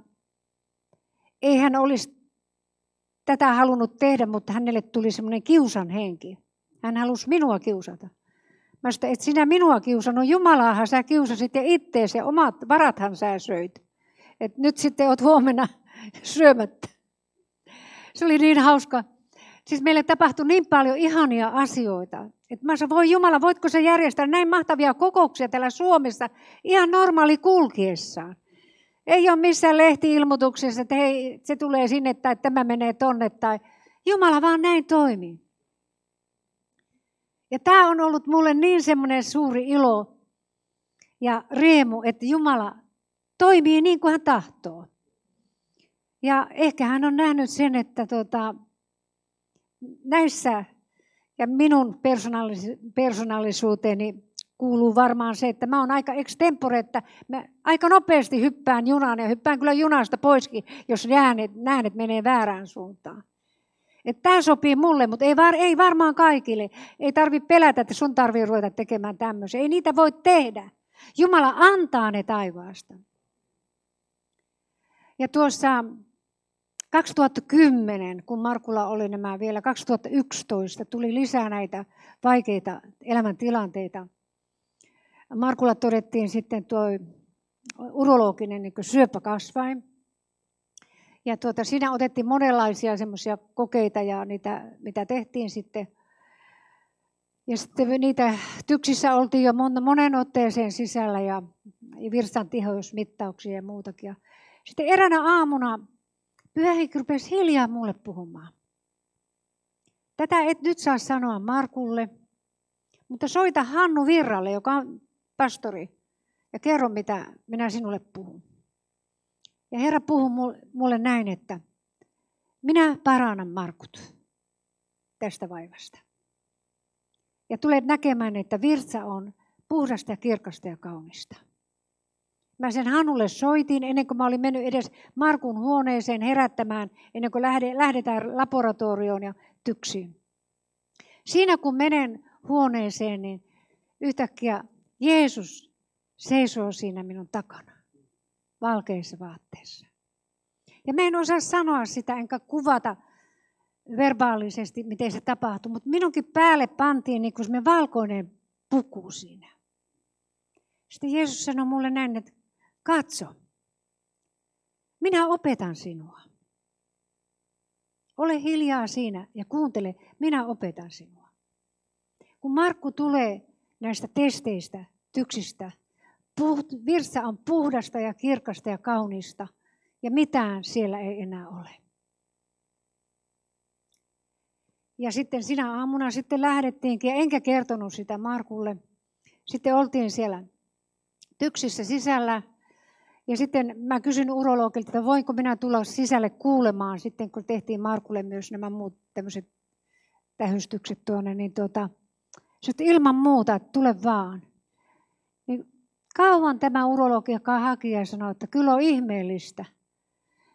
ei hän olisi tätä halunnut tehdä, mutta hänelle tuli semmoinen kiusan henki. Hän halusi minua kiusata. Mä sanoin, et sinä minua kiusannut, Jumalaahan sä kiusasit ja ittees ja omat varathan sä söit. Et nyt sitten oot huomenna syömättä. Se oli niin hauska. Siis meille tapahtui niin paljon ihania asioita. Et mä sanoin, voi Jumala, voitko sä järjestää näin mahtavia kokouksia täällä Suomessa ihan normaali kulkiessaan. Ei ole missään lehtiilmoituksessa, että hei, se tulee sinne tai tämä menee tonne. Tai... Jumala vaan näin toimii. Ja tämä on ollut mulle niin semmoinen suuri ilo ja riemu, että Jumala toimii niin kuin hän tahtoo. Ja ehkä hän on nähnyt sen, että tuota, näissä ja minun persoonallisuuteeni kuuluu varmaan se, että mä oon aika extempore, että mä aika nopeasti hyppään junaan ja hyppään kyllä junasta poiskin, jos näen, että, menee väärään suuntaan. Että tämä sopii mulle, mutta ei, var, ei varmaan kaikille. Ei tarvi pelätä, että sun tarvii ruveta tekemään tämmöisiä. Ei niitä voi tehdä. Jumala antaa ne taivaasta. Ja tuossa 2010, kun Markulla oli nämä vielä 2011, tuli lisää näitä vaikeita elämäntilanteita – Markulla todettiin sitten tuo urologinen niin syöpäkasvain. Ja tuota, siinä otettiin monenlaisia semmoisia kokeita ja niitä, mitä tehtiin sitten. Ja sitten niitä tyksissä oltiin jo monen otteeseen sisällä ja, virstan tihoismittauksia ja muutakin. sitten eräänä aamuna pyhähenki rupesi hiljaa mulle puhumaan. Tätä et nyt saa sanoa Markulle, mutta soita Hannu Virralle, joka on pastori, ja kerro mitä minä sinulle puhun. Ja Herra puhuu mulle näin, että minä parannan Markut tästä vaivasta. Ja tulet näkemään, että virtsa on puhdasta ja kirkasta ja kaunista. Mä sen Hanulle soitin ennen kuin mä olin mennyt edes Markun huoneeseen herättämään, ennen kuin lähdetään laboratorioon ja tyksiin. Siinä kun menen huoneeseen, niin yhtäkkiä Jeesus seisoo siinä minun takana valkeissa vaatteissa. Ja mä en osaa sanoa sitä enkä kuvata verbaalisesti, miten se tapahtui, mutta minunkin päälle pantiin niin kuin me valkoinen puku siinä. Sitten Jeesus sanoi mulle näin, että katso, minä opetan sinua. Ole hiljaa siinä ja kuuntele, minä opetan sinua. Kun Markku tulee näistä testeistä, tyksistä Puh- virsa on puhdasta ja kirkasta ja kaunista ja mitään siellä ei enää ole. Ja sitten sinä aamuna sitten lähdettiinkin, ja enkä kertonut sitä Markulle. Sitten oltiin siellä tyksissä sisällä. Ja sitten mä kysyn urologilta, että voinko minä tulla sisälle kuulemaan sitten, kun tehtiin Markulle myös nämä muut tämmöiset tähystykset tuonne, niin tuota, sitten ilman muuta, että tule vaan. Kauan tämä urologi, joka ja sanoi, että kyllä on ihmeellistä.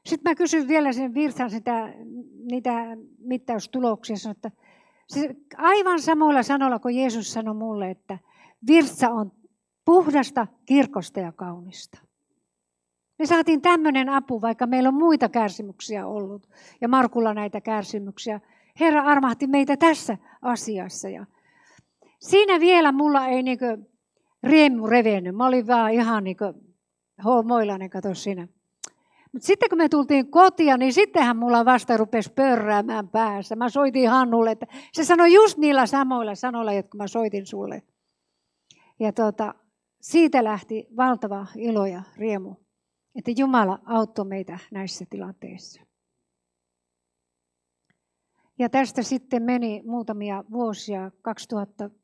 Sitten mä kysyn vielä sen virtsan sitä, niitä mittaustuloksia. Sanoin, että siis aivan samoilla sanoilla kuin Jeesus sanoi mulle, että virtsa on puhdasta, kirkosta ja kaunista. Me saatiin tämmöinen apu, vaikka meillä on muita kärsimyksiä ollut ja Markulla näitä kärsimyksiä. Herra armahti meitä tässä asiassa. Ja siinä vielä mulla ei niin kuin riemu revennyt. Mä olin vaan ihan niin kuin homoilainen, kato sinä. Mutta sitten kun me tultiin kotia, niin sittenhän mulla vasta rupesi pörräämään päässä. Mä soitin Hannulle, että se sanoi just niillä samoilla sanoilla, jotka mä soitin sulle. Ja tuota, siitä lähti valtava ilo ja riemu, että Jumala auttoi meitä näissä tilanteissa. Ja tästä sitten meni muutamia vuosia, 2014-2015.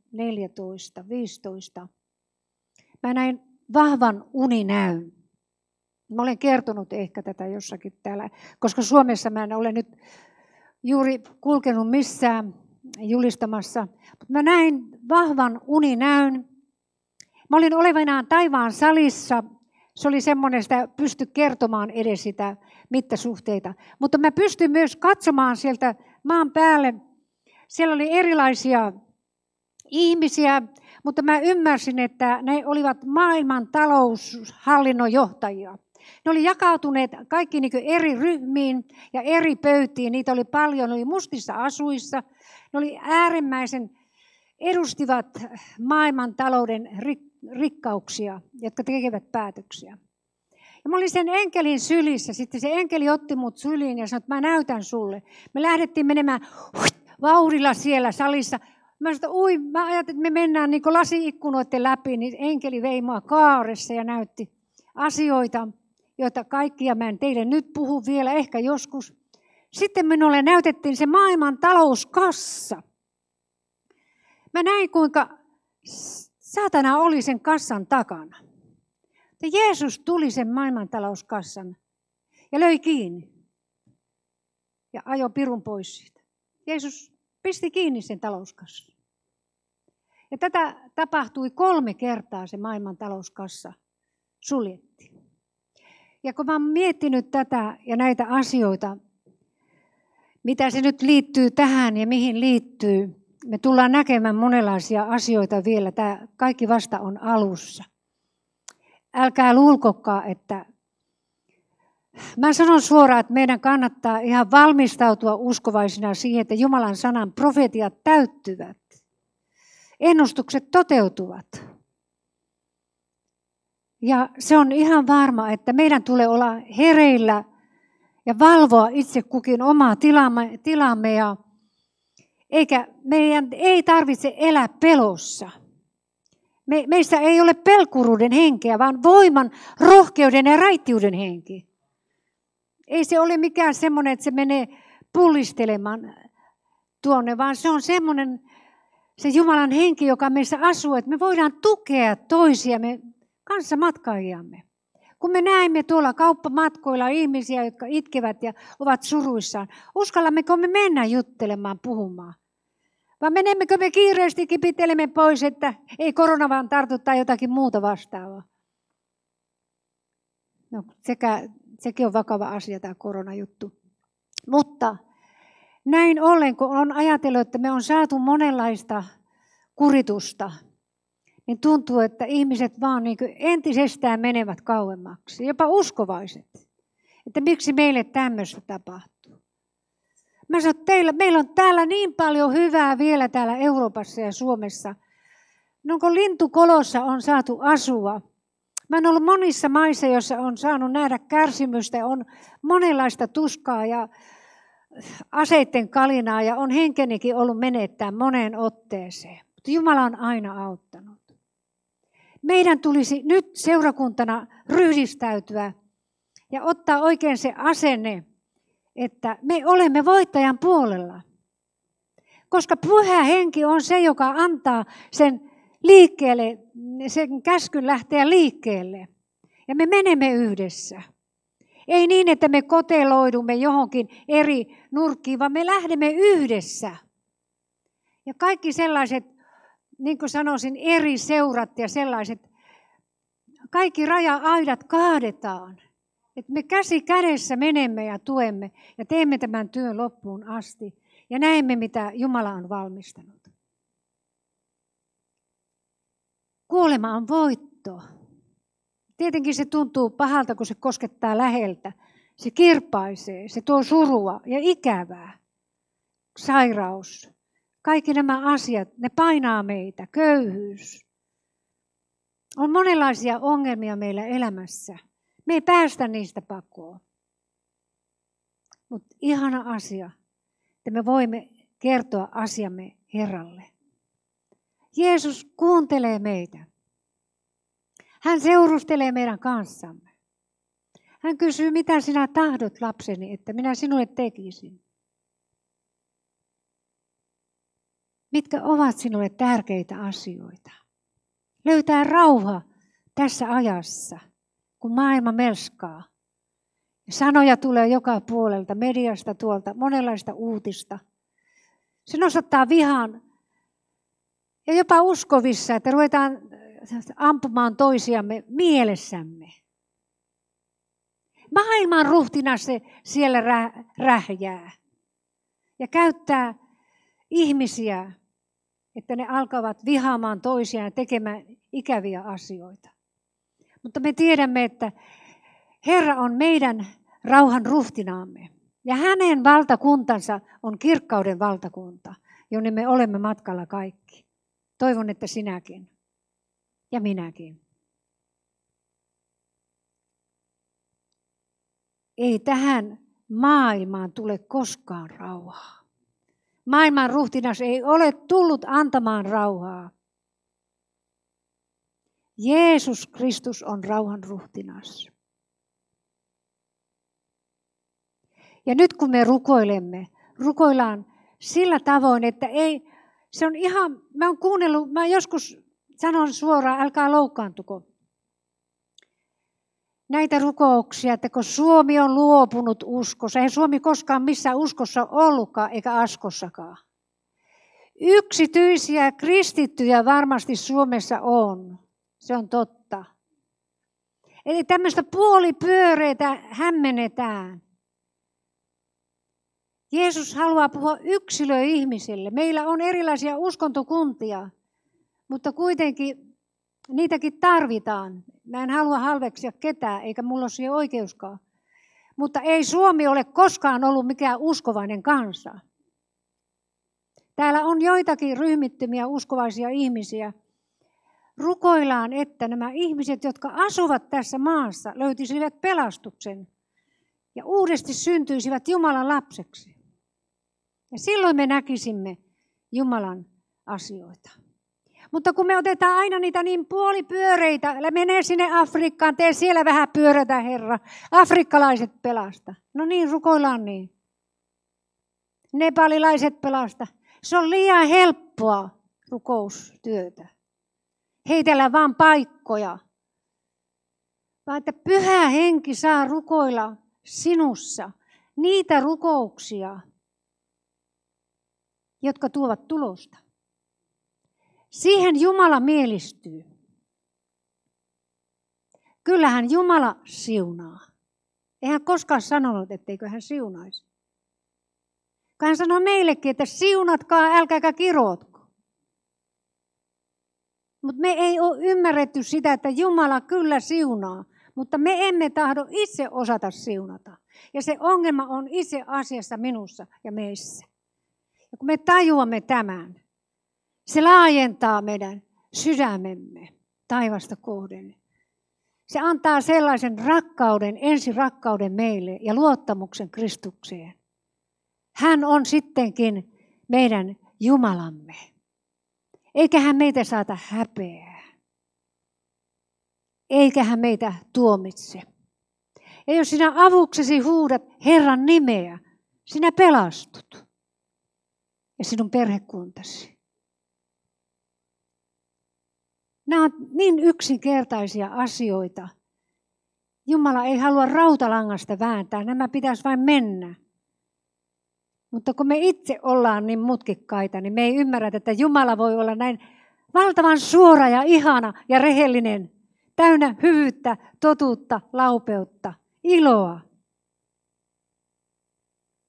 Mä näin vahvan uninäyn. Mä olen kertonut ehkä tätä jossakin täällä, koska Suomessa mä en ole nyt juuri kulkenut missään julistamassa. mä näin vahvan uninäyn. Mä olin olevinaan taivaan salissa. Se oli semmoinen, että pysty kertomaan edes sitä mittasuhteita. Mutta mä pystyn myös katsomaan sieltä maan päälle. Siellä oli erilaisia ihmisiä, mutta mä ymmärsin, että ne olivat maailman taloushallinnon johtajia. Ne oli jakautuneet kaikki niin eri ryhmiin ja eri pöytiin. Niitä oli paljon. Ne oli mustissa asuissa. Ne oli äärimmäisen edustivat maailman talouden rikkauksia, jotka tekevät päätöksiä. Ja mä olin sen enkelin sylissä. Sitten se enkeli otti mut syliin ja sanoi, että mä näytän sulle. Me lähdettiin menemään vauhdilla siellä salissa Mä sanoin, ui, mä ajattelin, että me mennään niin lasiikkunoiden läpi, niin enkeli mua kaaressa ja näytti asioita, joita kaikkia mä en teille nyt puhu vielä, ehkä joskus. Sitten minulle näytettiin se maailman talouskassa. Mä näin, kuinka saatana oli sen kassan takana. Ja Jeesus tuli sen maailman talouskassan ja löi kiinni ja ajoi pirun pois siitä. Jeesus pisti kiinni sen talouskassan. Ja tätä tapahtui kolme kertaa se maailman talouskassa suljetti. Ja kun mä oon miettinyt tätä ja näitä asioita, mitä se nyt liittyy tähän ja mihin liittyy, me tullaan näkemään monenlaisia asioita vielä. Tämä kaikki vasta on alussa. Älkää luulkokaa, että Mä sanon suoraan, että meidän kannattaa ihan valmistautua uskovaisina siihen, että Jumalan sanan profetiat täyttyvät. Ennustukset toteutuvat. Ja se on ihan varma, että meidän tulee olla hereillä ja valvoa itse kukin omaa tilamme, tilamme ja eikä meidän ei tarvitse elää pelossa. Me, meissä ei ole pelkuruuden henkeä, vaan voiman, rohkeuden ja raittiuden henki. Ei se ole mikään semmoinen, että se menee pullistelemaan tuonne, vaan se on semmoinen, se Jumalan henki, joka meissä asuu, että me voidaan tukea toisiamme, kanssamatkaajiamme. Kun me näemme tuolla kauppamatkoilla ihmisiä, jotka itkevät ja ovat suruissaan, uskallammeko me mennä juttelemaan, puhumaan? Vai menemmekö me kiireesti kipittelemme pois, että ei korona vaan tartuttaa jotakin muuta vastaavaa? No, sekä sekin on vakava asia tämä koronajuttu. Mutta näin ollen, kun on ajatellut, että me on saatu monenlaista kuritusta, niin tuntuu, että ihmiset vaan niin entisestään menevät kauemmaksi, jopa uskovaiset. Että miksi meille tämmöistä tapahtuu. Mä sanon, teillä, meillä on täällä niin paljon hyvää vielä täällä Euroopassa ja Suomessa. No kun lintukolossa on saatu asua, Mä oon ollut monissa maissa, joissa on saanut nähdä kärsimystä, on monenlaista tuskaa ja aseiden kalinaa ja on henkenikin ollut menettää moneen otteeseen. Mutta Jumala on aina auttanut. Meidän tulisi nyt seurakuntana ryhdistäytyä ja ottaa oikein se asenne, että me olemme voittajan puolella. Koska pyhä henki on se, joka antaa sen liikkeelle, sen käskyn lähteä liikkeelle. Ja me menemme yhdessä. Ei niin, että me koteloidumme johonkin eri nurkkiin, vaan me lähdemme yhdessä. Ja kaikki sellaiset, niin kuin sanoisin, eri seurat ja sellaiset, kaikki raja-aidat kaadetaan. Että me käsi kädessä menemme ja tuemme ja teemme tämän työn loppuun asti ja näemme, mitä Jumala on valmistanut. Kuolema on voitto. Tietenkin se tuntuu pahalta, kun se koskettaa läheltä. Se kirpaisee, se tuo surua ja ikävää. Sairaus. Kaikki nämä asiat, ne painaa meitä. Köyhyys. On monenlaisia ongelmia meillä elämässä. Me ei päästä niistä pakoon. Mutta ihana asia, että me voimme kertoa asiamme Herralle. Jeesus kuuntelee meitä. Hän seurustelee meidän kanssamme. Hän kysyy, mitä sinä tahdot lapseni, että minä sinulle tekisin. Mitkä ovat sinulle tärkeitä asioita? Löytää rauha tässä ajassa, kun maailma melskaa. Sanoja tulee joka puolelta, mediasta tuolta, monenlaista uutista. Se nostattaa vihan ja jopa uskovissa, että ruvetaan äh, ampumaan toisiamme mielessämme. Maailman ruhtina se siellä rähjää ja käyttää ihmisiä, että ne alkavat vihaamaan toisiaan ja tekemään ikäviä asioita. Mutta me tiedämme, että Herra on meidän rauhan ruhtinaamme. Ja hänen valtakuntansa on kirkkauden valtakunta, jonne me olemme matkalla kaikki. Toivon, että sinäkin ja minäkin. Ei tähän maailmaan tule koskaan rauhaa. Maailman ruhtinas ei ole tullut antamaan rauhaa. Jeesus Kristus on rauhan ruhtinas. Ja nyt kun me rukoilemme, rukoillaan sillä tavoin, että ei se on ihan, mä oon kuunnellut, mä joskus sanon suoraan, älkää loukkaantuko. Näitä rukouksia, että kun Suomi on luopunut uskossa, ei Suomi koskaan missään uskossa ollutkaan eikä askossakaan. Yksityisiä kristittyjä varmasti Suomessa on, se on totta. Eli tämmöistä puolipyöreitä hämmenetään. Jeesus haluaa puhua yksilöihmisille. Meillä on erilaisia uskontokuntia, mutta kuitenkin niitäkin tarvitaan. Mä en halua halveksia ketään, eikä mulla ole siihen oikeuskaan. Mutta ei Suomi ole koskaan ollut mikään uskovainen kansa. Täällä on joitakin ryhmittymiä uskovaisia ihmisiä. Rukoillaan, että nämä ihmiset, jotka asuvat tässä maassa, löytisivät pelastuksen ja uudesti syntyisivät Jumalan lapseksi. Ja silloin me näkisimme Jumalan asioita. Mutta kun me otetaan aina niitä niin puolipyöreitä, menee sinne Afrikkaan, tee siellä vähän pyörätä, Herra. Afrikkalaiset pelasta. No niin, rukoillaan niin. Nepalilaiset pelasta. Se on liian helppoa rukoustyötä. Heitellä vaan paikkoja. Vaan että pyhä henki saa rukoilla sinussa niitä rukouksia, jotka tuovat tulosta. Siihen Jumala mielistyy. Kyllähän Jumala siunaa. Eihän koskaan sanonut, etteikö hän siunaisi. Hän sanoo meillekin, että siunatkaa, älkääkä kirotko. Mutta me ei ole ymmärretty sitä, että Jumala kyllä siunaa, mutta me emme tahdo itse osata siunata. Ja se ongelma on itse asiassa minussa ja meissä. Ja kun me tajuamme tämän, se laajentaa meidän sydämemme taivasta kohden. Se antaa sellaisen rakkauden, ensirakkauden meille ja luottamuksen Kristukseen. Hän on sittenkin meidän Jumalamme. Eikä hän meitä saata häpeää. Eikä hän meitä tuomitse. Ja jos sinä avuksesi huudat Herran nimeä, sinä pelastut ja sinun perhekuntasi. Nämä on niin yksinkertaisia asioita. Jumala ei halua rautalangasta vääntää, nämä pitäisi vain mennä. Mutta kun me itse ollaan niin mutkikkaita, niin me ei ymmärrä, että Jumala voi olla näin valtavan suora ja ihana ja rehellinen, täynnä hyvyyttä, totuutta, laupeutta, iloa.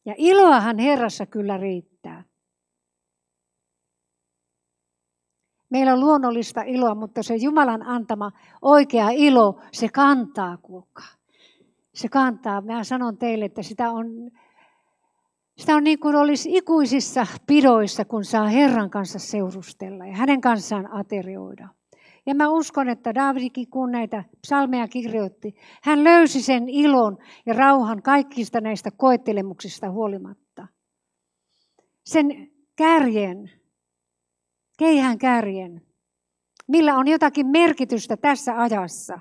Ja iloahan Herrassa kyllä riittää. Meillä on luonnollista iloa, mutta se Jumalan antama oikea ilo, se kantaa, kuulkaa. Se kantaa. Mä sanon teille, että sitä on, sitä on niin kuin olisi ikuisissa pidoissa, kun saa Herran kanssa seurustella ja hänen kanssaan aterioida. Ja mä uskon, että Davidikin kun näitä psalmeja kirjoitti, hän löysi sen ilon ja rauhan kaikista näistä koettelemuksista huolimatta. Sen kärjen, keihän kärjen, millä on jotakin merkitystä tässä ajassa.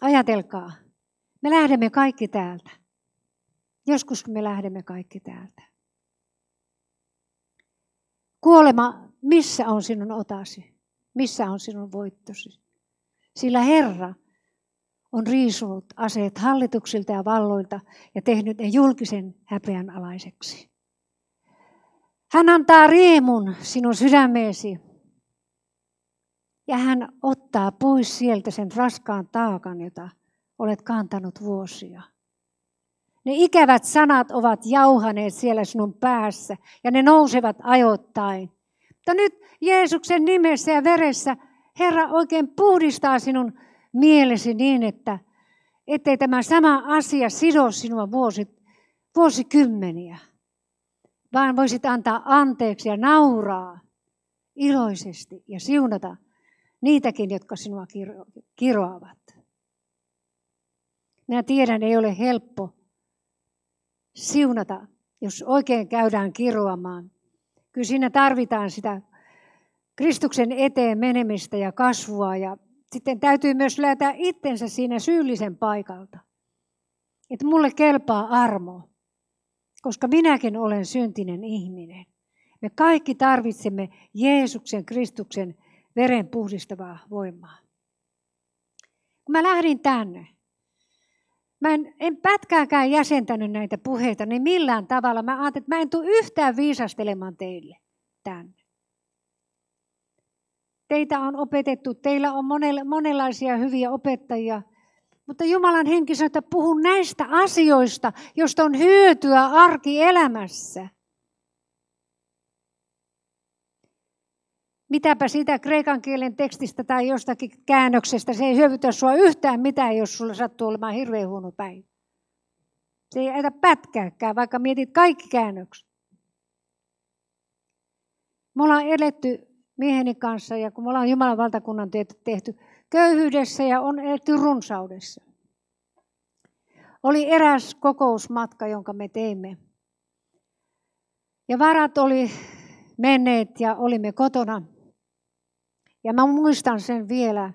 Ajatelkaa, me lähdemme kaikki täältä. Joskus me lähdemme kaikki täältä. Kuolema, missä on sinun otasi? Missä on sinun voittosi? Sillä Herra on riisunut aseet hallituksilta ja valloilta ja tehnyt ne julkisen häpeän alaiseksi. Hän antaa riemun sinun sydämeesi. Ja hän ottaa pois sieltä sen raskaan taakan, jota olet kantanut vuosia. Ne ikävät sanat ovat jauhaneet siellä sinun päässä ja ne nousevat ajoittain. Mutta nyt Jeesuksen nimessä ja veressä Herra oikein puhdistaa sinun mielesi niin, että ettei tämä sama asia sido sinua vuosi, vuosikymmeniä vaan voisit antaa anteeksi ja nauraa iloisesti ja siunata niitäkin, jotka sinua kiroavat. Minä tiedän, ei ole helppo siunata, jos oikein käydään kiroamaan. Kyllä siinä tarvitaan sitä Kristuksen eteen menemistä ja kasvua ja sitten täytyy myös löytää itsensä siinä syyllisen paikalta. Että mulle kelpaa armo koska minäkin olen syntinen ihminen. Me kaikki tarvitsemme Jeesuksen Kristuksen veren puhdistavaa voimaa. Kun mä lähdin tänne, mä en, en pätkääkään jäsentänyt näitä puheita niin millään tavalla. Mä ajattelin, että mä en tule yhtään viisastelemaan teille tänne. Teitä on opetettu, teillä on monenlaisia hyviä opettajia, mutta Jumalan henki sanoo, että puhun näistä asioista, joista on hyötyä arkielämässä. Mitäpä sitä kreikan kielen tekstistä tai jostakin käännöksestä, se ei hyödytä sinua yhtään mitään, jos sulla sattuu olemaan hirveän huono päivä. Se ei aita pätkääkään, vaikka mietit kaikki käännökset. Me ollaan eletty mieheni kanssa ja kun me ollaan Jumalan valtakunnan työtä tehty, köyhyydessä ja on eletty runsaudessa. Oli eräs kokousmatka, jonka me teimme. Ja varat oli menneet ja olimme kotona. Ja mä muistan sen vielä,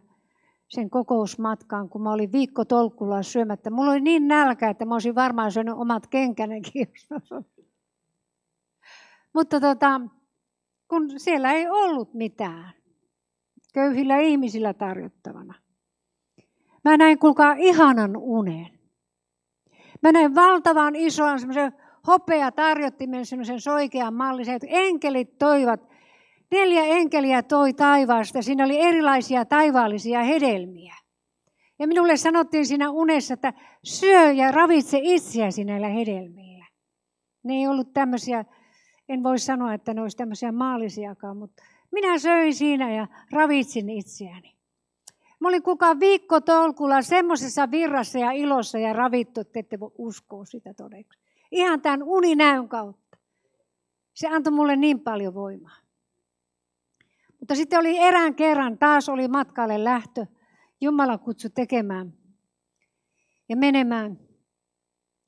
sen kokousmatkaan, kun mä olin viikko tolkulla syömättä. Mulla oli niin nälkä, että mä olisin varmaan syönyt omat kenkänäkin. Mutta tota, kun siellä ei ollut mitään köyhillä ihmisillä tarjottavana. Mä näin, kuulkaa, ihanan unen. Mä näin valtavan isoan semmoisen hopea tarjottimen semmoisen soikean mallisen, että enkelit toivat, neljä enkeliä toi taivaasta, siinä oli erilaisia taivaallisia hedelmiä. Ja minulle sanottiin siinä unessa, että syö ja ravitse itseäsi näillä hedelmillä. Ne ei ollut tämmöisiä, en voi sanoa, että ne olisi tämmöisiä maallisiakaan, mutta minä söin siinä ja ravitsin itseäni. Mä olin kukaan viikko tolkulla semmoisessa virrassa ja ilossa ja ravittu, että ette voi uskoa sitä todeksi. Ihan tämän uninäön kautta. Se antoi mulle niin paljon voimaa. Mutta sitten oli erään kerran, taas oli matkalle lähtö. Jumala kutsui tekemään ja menemään.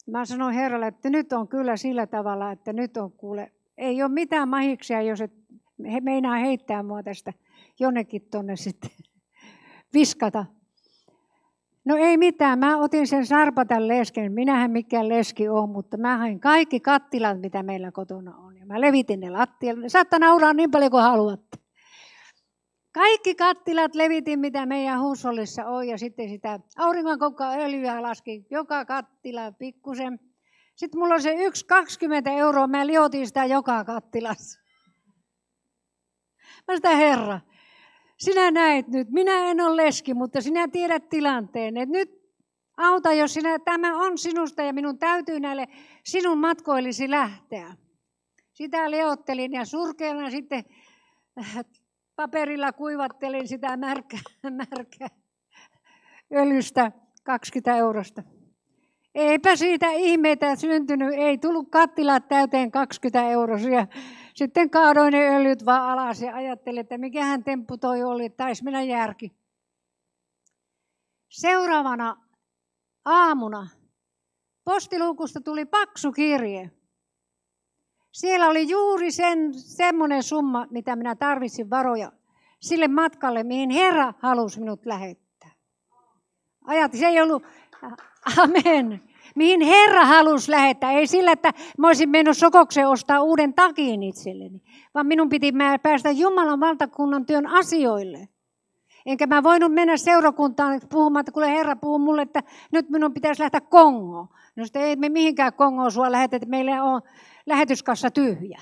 Mä sanoin Herralle, että nyt on kyllä sillä tavalla, että nyt on kuule, ei ole mitään mahiksia, jos et he meinaa heittää mua tästä jonnekin tuonne sitten viskata. No ei mitään, mä otin sen sarpatan lesken. Minähän mikään leski on, mutta mä hain kaikki kattilat, mitä meillä kotona on. Ja mä levitin ne lattialle. Saatte nauraa niin paljon kuin haluatte. Kaikki kattilat levitin, mitä meidän huusollissa on. Ja sitten sitä auringonkokaöljyä laski joka kattila pikkusen. Sitten mulla on se 20 euroa, mä liotin sitä joka kattilassa. Mä sitä Herra, sinä näet nyt, minä en ole leski, mutta sinä tiedät tilanteen, että nyt auta, jos sinä, tämä on sinusta ja minun täytyy näille sinun matkoillisi lähteä. Sitä leottelin ja surkeana sitten äh, paperilla kuivattelin sitä märkää, märkää öljystä 20 eurosta. Eipä siitä ihmeitä syntynyt, ei tullut kattilat täyteen 20 eurosia. Sitten kaadoin ne öljyt vaan alas ja ajattelin, että mikähän temppu toi oli, taisi mennä järki. Seuraavana aamuna postiluukusta tuli paksu kirje. Siellä oli juuri sen, semmoinen summa, mitä minä tarvitsin varoja sille matkalle, mihin Herra halusi minut lähettää. Ajat, se ei ollut, amen mihin Herra halusi lähettää. Ei sillä, että mä olisin mennyt sokokseen ostaa uuden takin itselleni, vaan minun piti päästä Jumalan valtakunnan työn asioille. Enkä mä voinut mennä seurakuntaan puhumaan, että kuule Herra puhuu mulle, että nyt minun pitäisi lähteä Kongoon. No sitten ei me mihinkään Kongoon sua lähetetä, meillä on lähetyskassa tyhjä.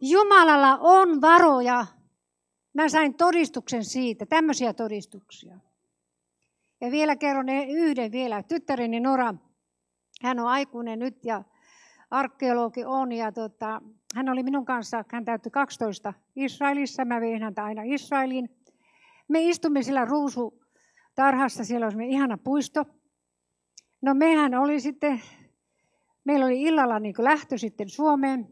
Jumalalla on varoja. Mä sain todistuksen siitä, tämmöisiä todistuksia. Ja vielä kerron yhden vielä. Tyttäreni Nora hän on aikuinen nyt ja arkeologi on ja tota, hän oli minun kanssa, hän täytti 12 Israelissa, mä vein häntä aina Israeliin. Me istumme siellä ruusutarhassa, siellä on ihana puisto. No mehän oli sitten, meillä oli illalla niin lähtö sitten Suomeen.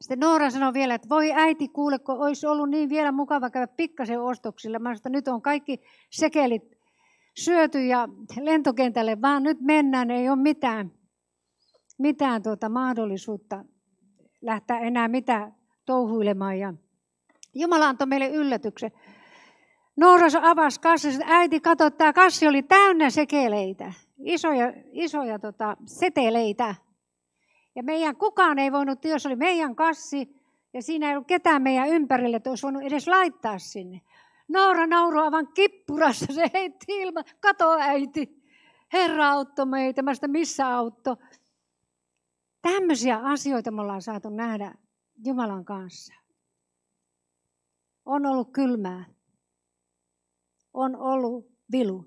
Sitten Noora sanoi vielä, että voi äiti kuule, kun olisi ollut niin vielä mukava käydä pikkasen ostoksilla. Mä sanoin, että nyt on kaikki sekelit syöty ja lentokentälle vaan nyt mennään, ei ole mitään, mitään tuota mahdollisuutta lähteä enää mitä touhuilemaan. Ja Jumala antoi meille yllätyksen. Nooras avasi kassi, että äiti katso, tämä kassi oli täynnä sekeleitä, isoja, isoja tota, seteleitä. Ja meidän kukaan ei voinut, jos oli meidän kassi, ja siinä ei ollut ketään meidän ympärille, että olisi voinut edes laittaa sinne. Noora nauroi aivan kippurassa, se heitti ilman, kato äiti, Herra auttoi meitä, mä sitä missä auttoi. Tämmöisiä asioita me ollaan saatu nähdä Jumalan kanssa. On ollut kylmää. On ollut vilu.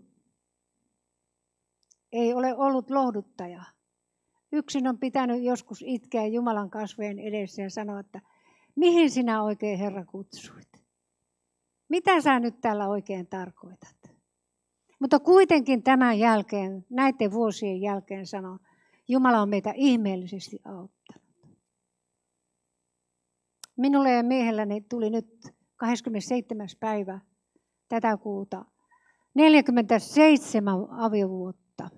Ei ole ollut lohduttaja. Yksin on pitänyt joskus itkeä Jumalan kasvojen edessä ja sanoa, että mihin sinä oikein Herra kutsuit mitä sä nyt tällä oikein tarkoitat? Mutta kuitenkin tämän jälkeen, näiden vuosien jälkeen sanon, Jumala on meitä ihmeellisesti auttanut. Minulle ja miehelläni tuli nyt 27. päivä tätä kuuta 47 aviovuotta.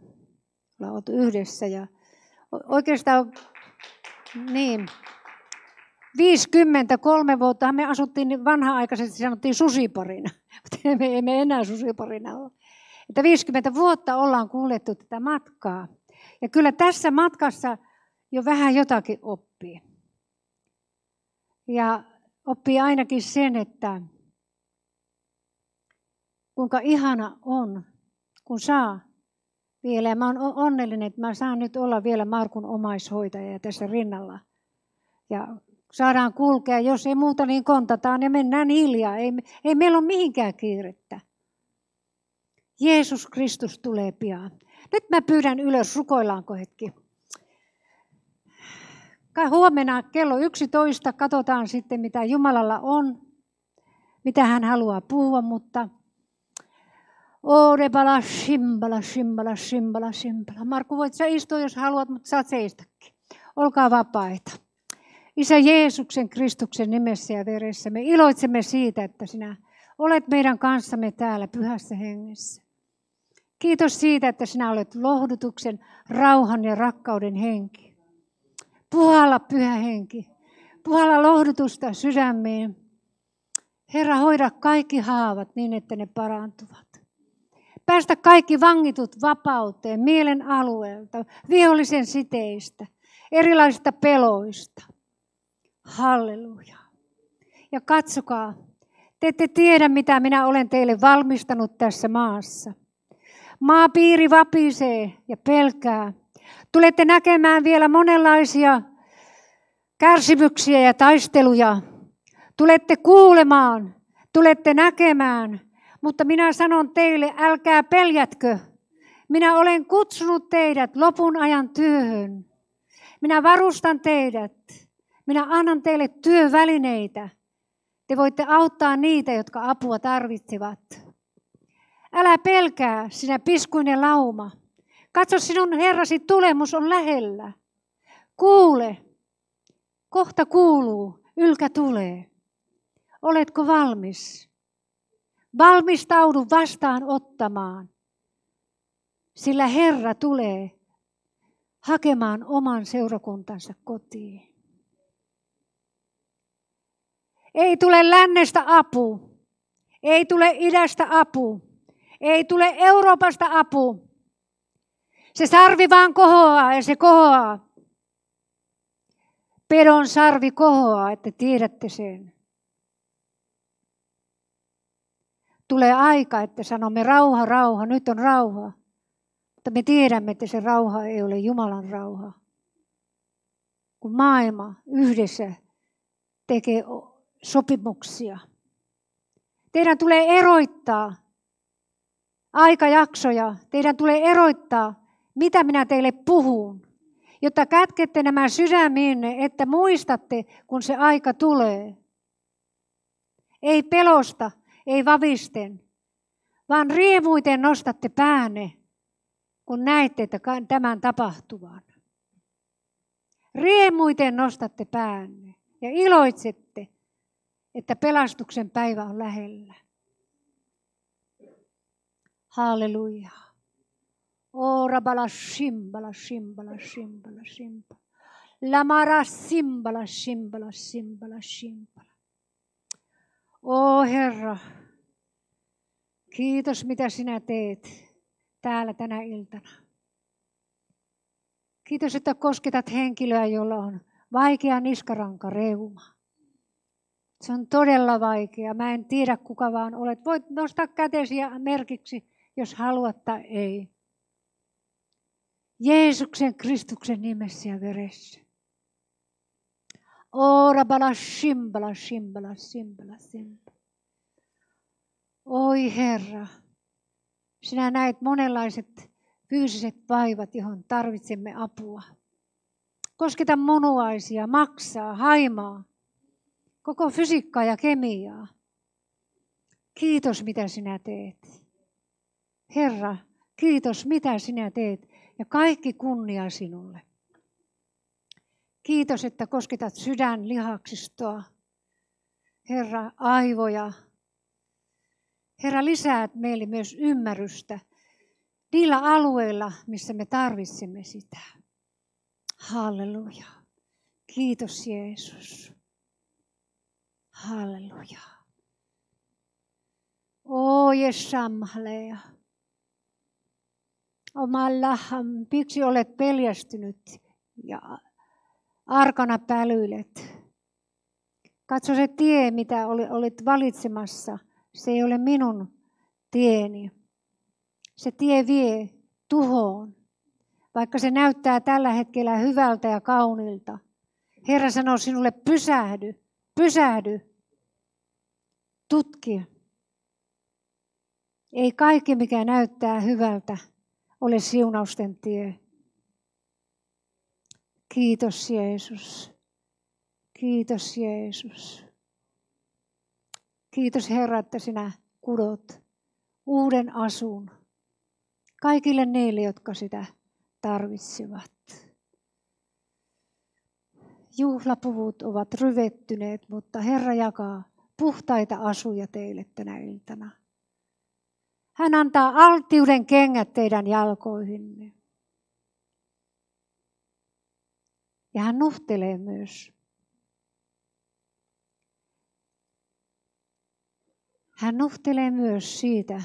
Ollaan yhdessä ja oikeastaan niin, 53 vuotta me asuttiin vanha-aikaisesti, sanottiin susiporina, Mutta me emme enää susiporina ole. Että 50 vuotta ollaan kuljettu tätä matkaa. Ja kyllä tässä matkassa jo vähän jotakin oppii. Ja oppii ainakin sen, että kuinka ihana on, kun saa vielä. Ja mä oon onnellinen, että mä saan nyt olla vielä Markun omaishoitaja tässä rinnalla. Ja saadaan kulkea. Jos ei muuta, niin kontataan ja mennään hiljaa. Ei, ei meillä ole mihinkään kiirettä. Jeesus Kristus tulee pian. Nyt mä pyydän ylös, rukoillaanko hetki. Huomenna kello 11 katsotaan sitten, mitä Jumalalla on, mitä hän haluaa puhua, mutta Ode bala shimbala shimbala shimbala shimbala. Markku, voit sä istua, jos haluat, mutta saat seistäkin. Olkaa vapaita. Isä Jeesuksen Kristuksen nimessä ja veressä me iloitsemme siitä, että sinä olet meidän kanssamme täällä pyhässä hengessä. Kiitos siitä, että sinä olet lohdutuksen, rauhan ja rakkauden henki. Puhalla pyhä henki. Puhalla lohdutusta sydämiin. Herra, hoida kaikki haavat niin, että ne parantuvat. Päästä kaikki vangitut vapauteen mielen alueelta, vihollisen siteistä, erilaisista peloista – Halleluja. Ja katsokaa, te ette tiedä, mitä minä olen teille valmistanut tässä maassa. Maapiiri vapisee ja pelkää. Tulette näkemään vielä monenlaisia kärsimyksiä ja taisteluja. Tulette kuulemaan, tulette näkemään, mutta minä sanon teille, älkää peljätkö. Minä olen kutsunut teidät lopun ajan työhön. Minä varustan teidät. Minä annan teille työvälineitä. Te voitte auttaa niitä, jotka apua tarvitsevat. Älä pelkää, sinä piskuinen lauma. Katso, sinun herrasi tulemus on lähellä. Kuule, kohta kuuluu, ylkä tulee. Oletko valmis? Valmistaudu vastaan ottamaan, sillä Herra tulee hakemaan oman seurakuntansa kotiin. Ei tule lännestä apu. Ei tule idästä apu. Ei tule Euroopasta apu. Se sarvi vaan kohoaa ja se kohoaa. Pedon sarvi kohoaa, että tiedätte sen. Tulee aika, että sanomme rauha, rauha, nyt on rauha. Mutta me tiedämme, että se rauha ei ole Jumalan rauha. Kun maailma yhdessä tekee sopimuksia. Teidän tulee eroittaa aikajaksoja. Teidän tulee eroittaa, mitä minä teille puhun, jotta kätkette nämä sydämiin, että muistatte, kun se aika tulee. Ei pelosta, ei vavisten, vaan riemuiten nostatte pääne, kun näette tämän tapahtuvan. Riemuiten nostatte päänne ja iloitsette, että pelastuksen päivä on lähellä. Halleluja. Ora bala shimbala shimbala shimbala shimbala. Lamara simbala simbala simbala simbala. O Herra, kiitos mitä sinä teet täällä tänä iltana. Kiitos, että kosketat henkilöä, jolla on vaikea niskaranka reuma se on todella vaikea. Mä en tiedä kuka vaan olet. Voit nostaa kätesi ja merkiksi, jos haluat tai ei. Jeesuksen Kristuksen nimessä ja veressä. Ora bala shimbala shimbala shimbala shimbala. Oi Herra, sinä näet monenlaiset fyysiset vaivat, johon tarvitsemme apua. Kosketa munuaisia, maksaa, haimaa, koko fysiikkaa ja kemiaa. Kiitos, mitä sinä teet. Herra, kiitos, mitä sinä teet. Ja kaikki kunnia sinulle. Kiitos, että kosketat sydän lihaksistoa. Herra, aivoja. Herra, lisäät meille myös ymmärrystä niillä alueilla, missä me tarvitsemme sitä. Halleluja. Kiitos Jeesus. Halleluja. O oh, Jesam, Oma Omallah, miksi olet peljästynyt ja arkana pälyilet? Katso se tie, mitä olet valitsemassa. Se ei ole minun tieni. Se tie vie tuhoon, vaikka se näyttää tällä hetkellä hyvältä ja kaunilta. Herra sanoo sinulle, pysähdy, pysähdy, tutkia. Ei kaikki, mikä näyttää hyvältä, ole siunausten tie. Kiitos Jeesus. Kiitos Jeesus. Kiitos Herra, että sinä kudot uuden asun kaikille niille, jotka sitä tarvitsivat. Juhlapuvut ovat ryvettyneet, mutta Herra jakaa puhtaita asuja teille tänä iltana. Hän antaa alttiuden kengät teidän jalkoihinne. Ja hän nuhtelee myös. Hän nuhtelee myös siitä,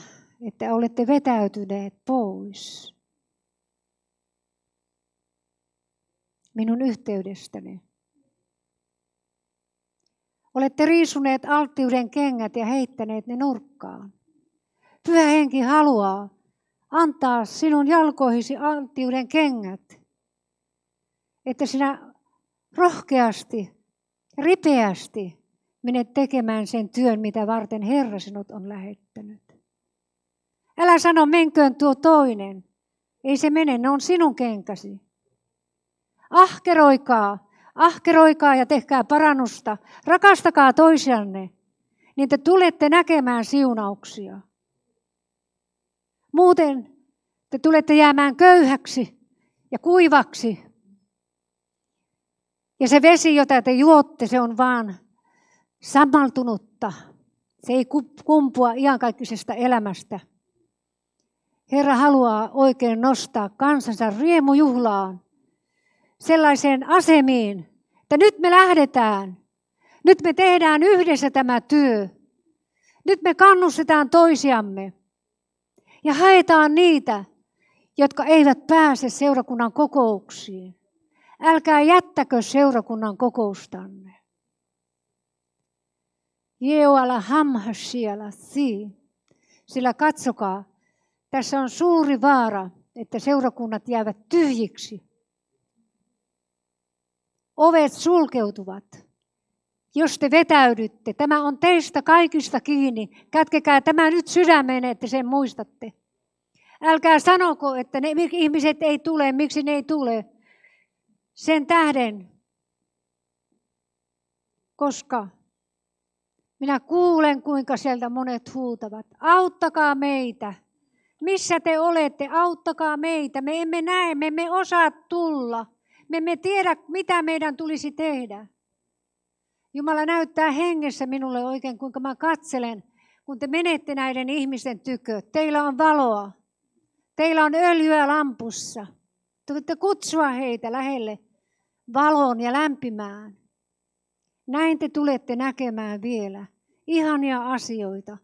että olette vetäytyneet pois minun yhteydestäni. Olette riisuneet alttiuden kengät ja heittäneet ne nurkkaan. Pyhä henki haluaa antaa sinun jalkoihisi alttiuden kengät, että sinä rohkeasti, ripeästi menet tekemään sen työn, mitä varten Herra sinut on lähettänyt. Älä sano, menköön tuo toinen. Ei se mene, ne on sinun kenkäsi. Ahkeroikaa, Ahkeroikaa ja tehkää parannusta. Rakastakaa toisianne, niin te tulette näkemään siunauksia. Muuten te tulette jäämään köyhäksi ja kuivaksi. Ja se vesi, jota te juotte, se on vaan samaltunutta. Se ei kumpua iankaikkisesta elämästä. Herra haluaa oikein nostaa kansansa riemujuhlaan sellaiseen asemiin, että nyt me lähdetään. Nyt me tehdään yhdessä tämä työ. Nyt me kannustetaan toisiamme. Ja haetaan niitä, jotka eivät pääse seurakunnan kokouksiin. Älkää jättäkö seurakunnan kokoustanne. Jeoala siellä si. Sillä katsokaa, tässä on suuri vaara, että seurakunnat jäävät tyhjiksi Ovet sulkeutuvat. Jos te vetäydytte, tämä on teistä kaikista kiinni. Kätkekää tämä nyt sydämeen, että sen muistatte. Älkää sanoko, että ne ihmiset ei tule, miksi ne ei tule. Sen tähden, koska minä kuulen, kuinka sieltä monet huutavat. Auttakaa meitä. Missä te olette? Auttakaa meitä. Me emme näe, me emme osaa tulla. Me emme tiedä, mitä meidän tulisi tehdä. Jumala näyttää hengessä minulle oikein, kuinka mä katselen, kun te menette näiden ihmisten tykö. Teillä on valoa. Teillä on öljyä lampussa. Te voitte kutsua heitä lähelle valoon ja lämpimään. Näin te tulette näkemään vielä ihania asioita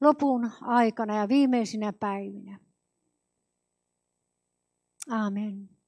lopun aikana ja viimeisinä päivinä. Amen.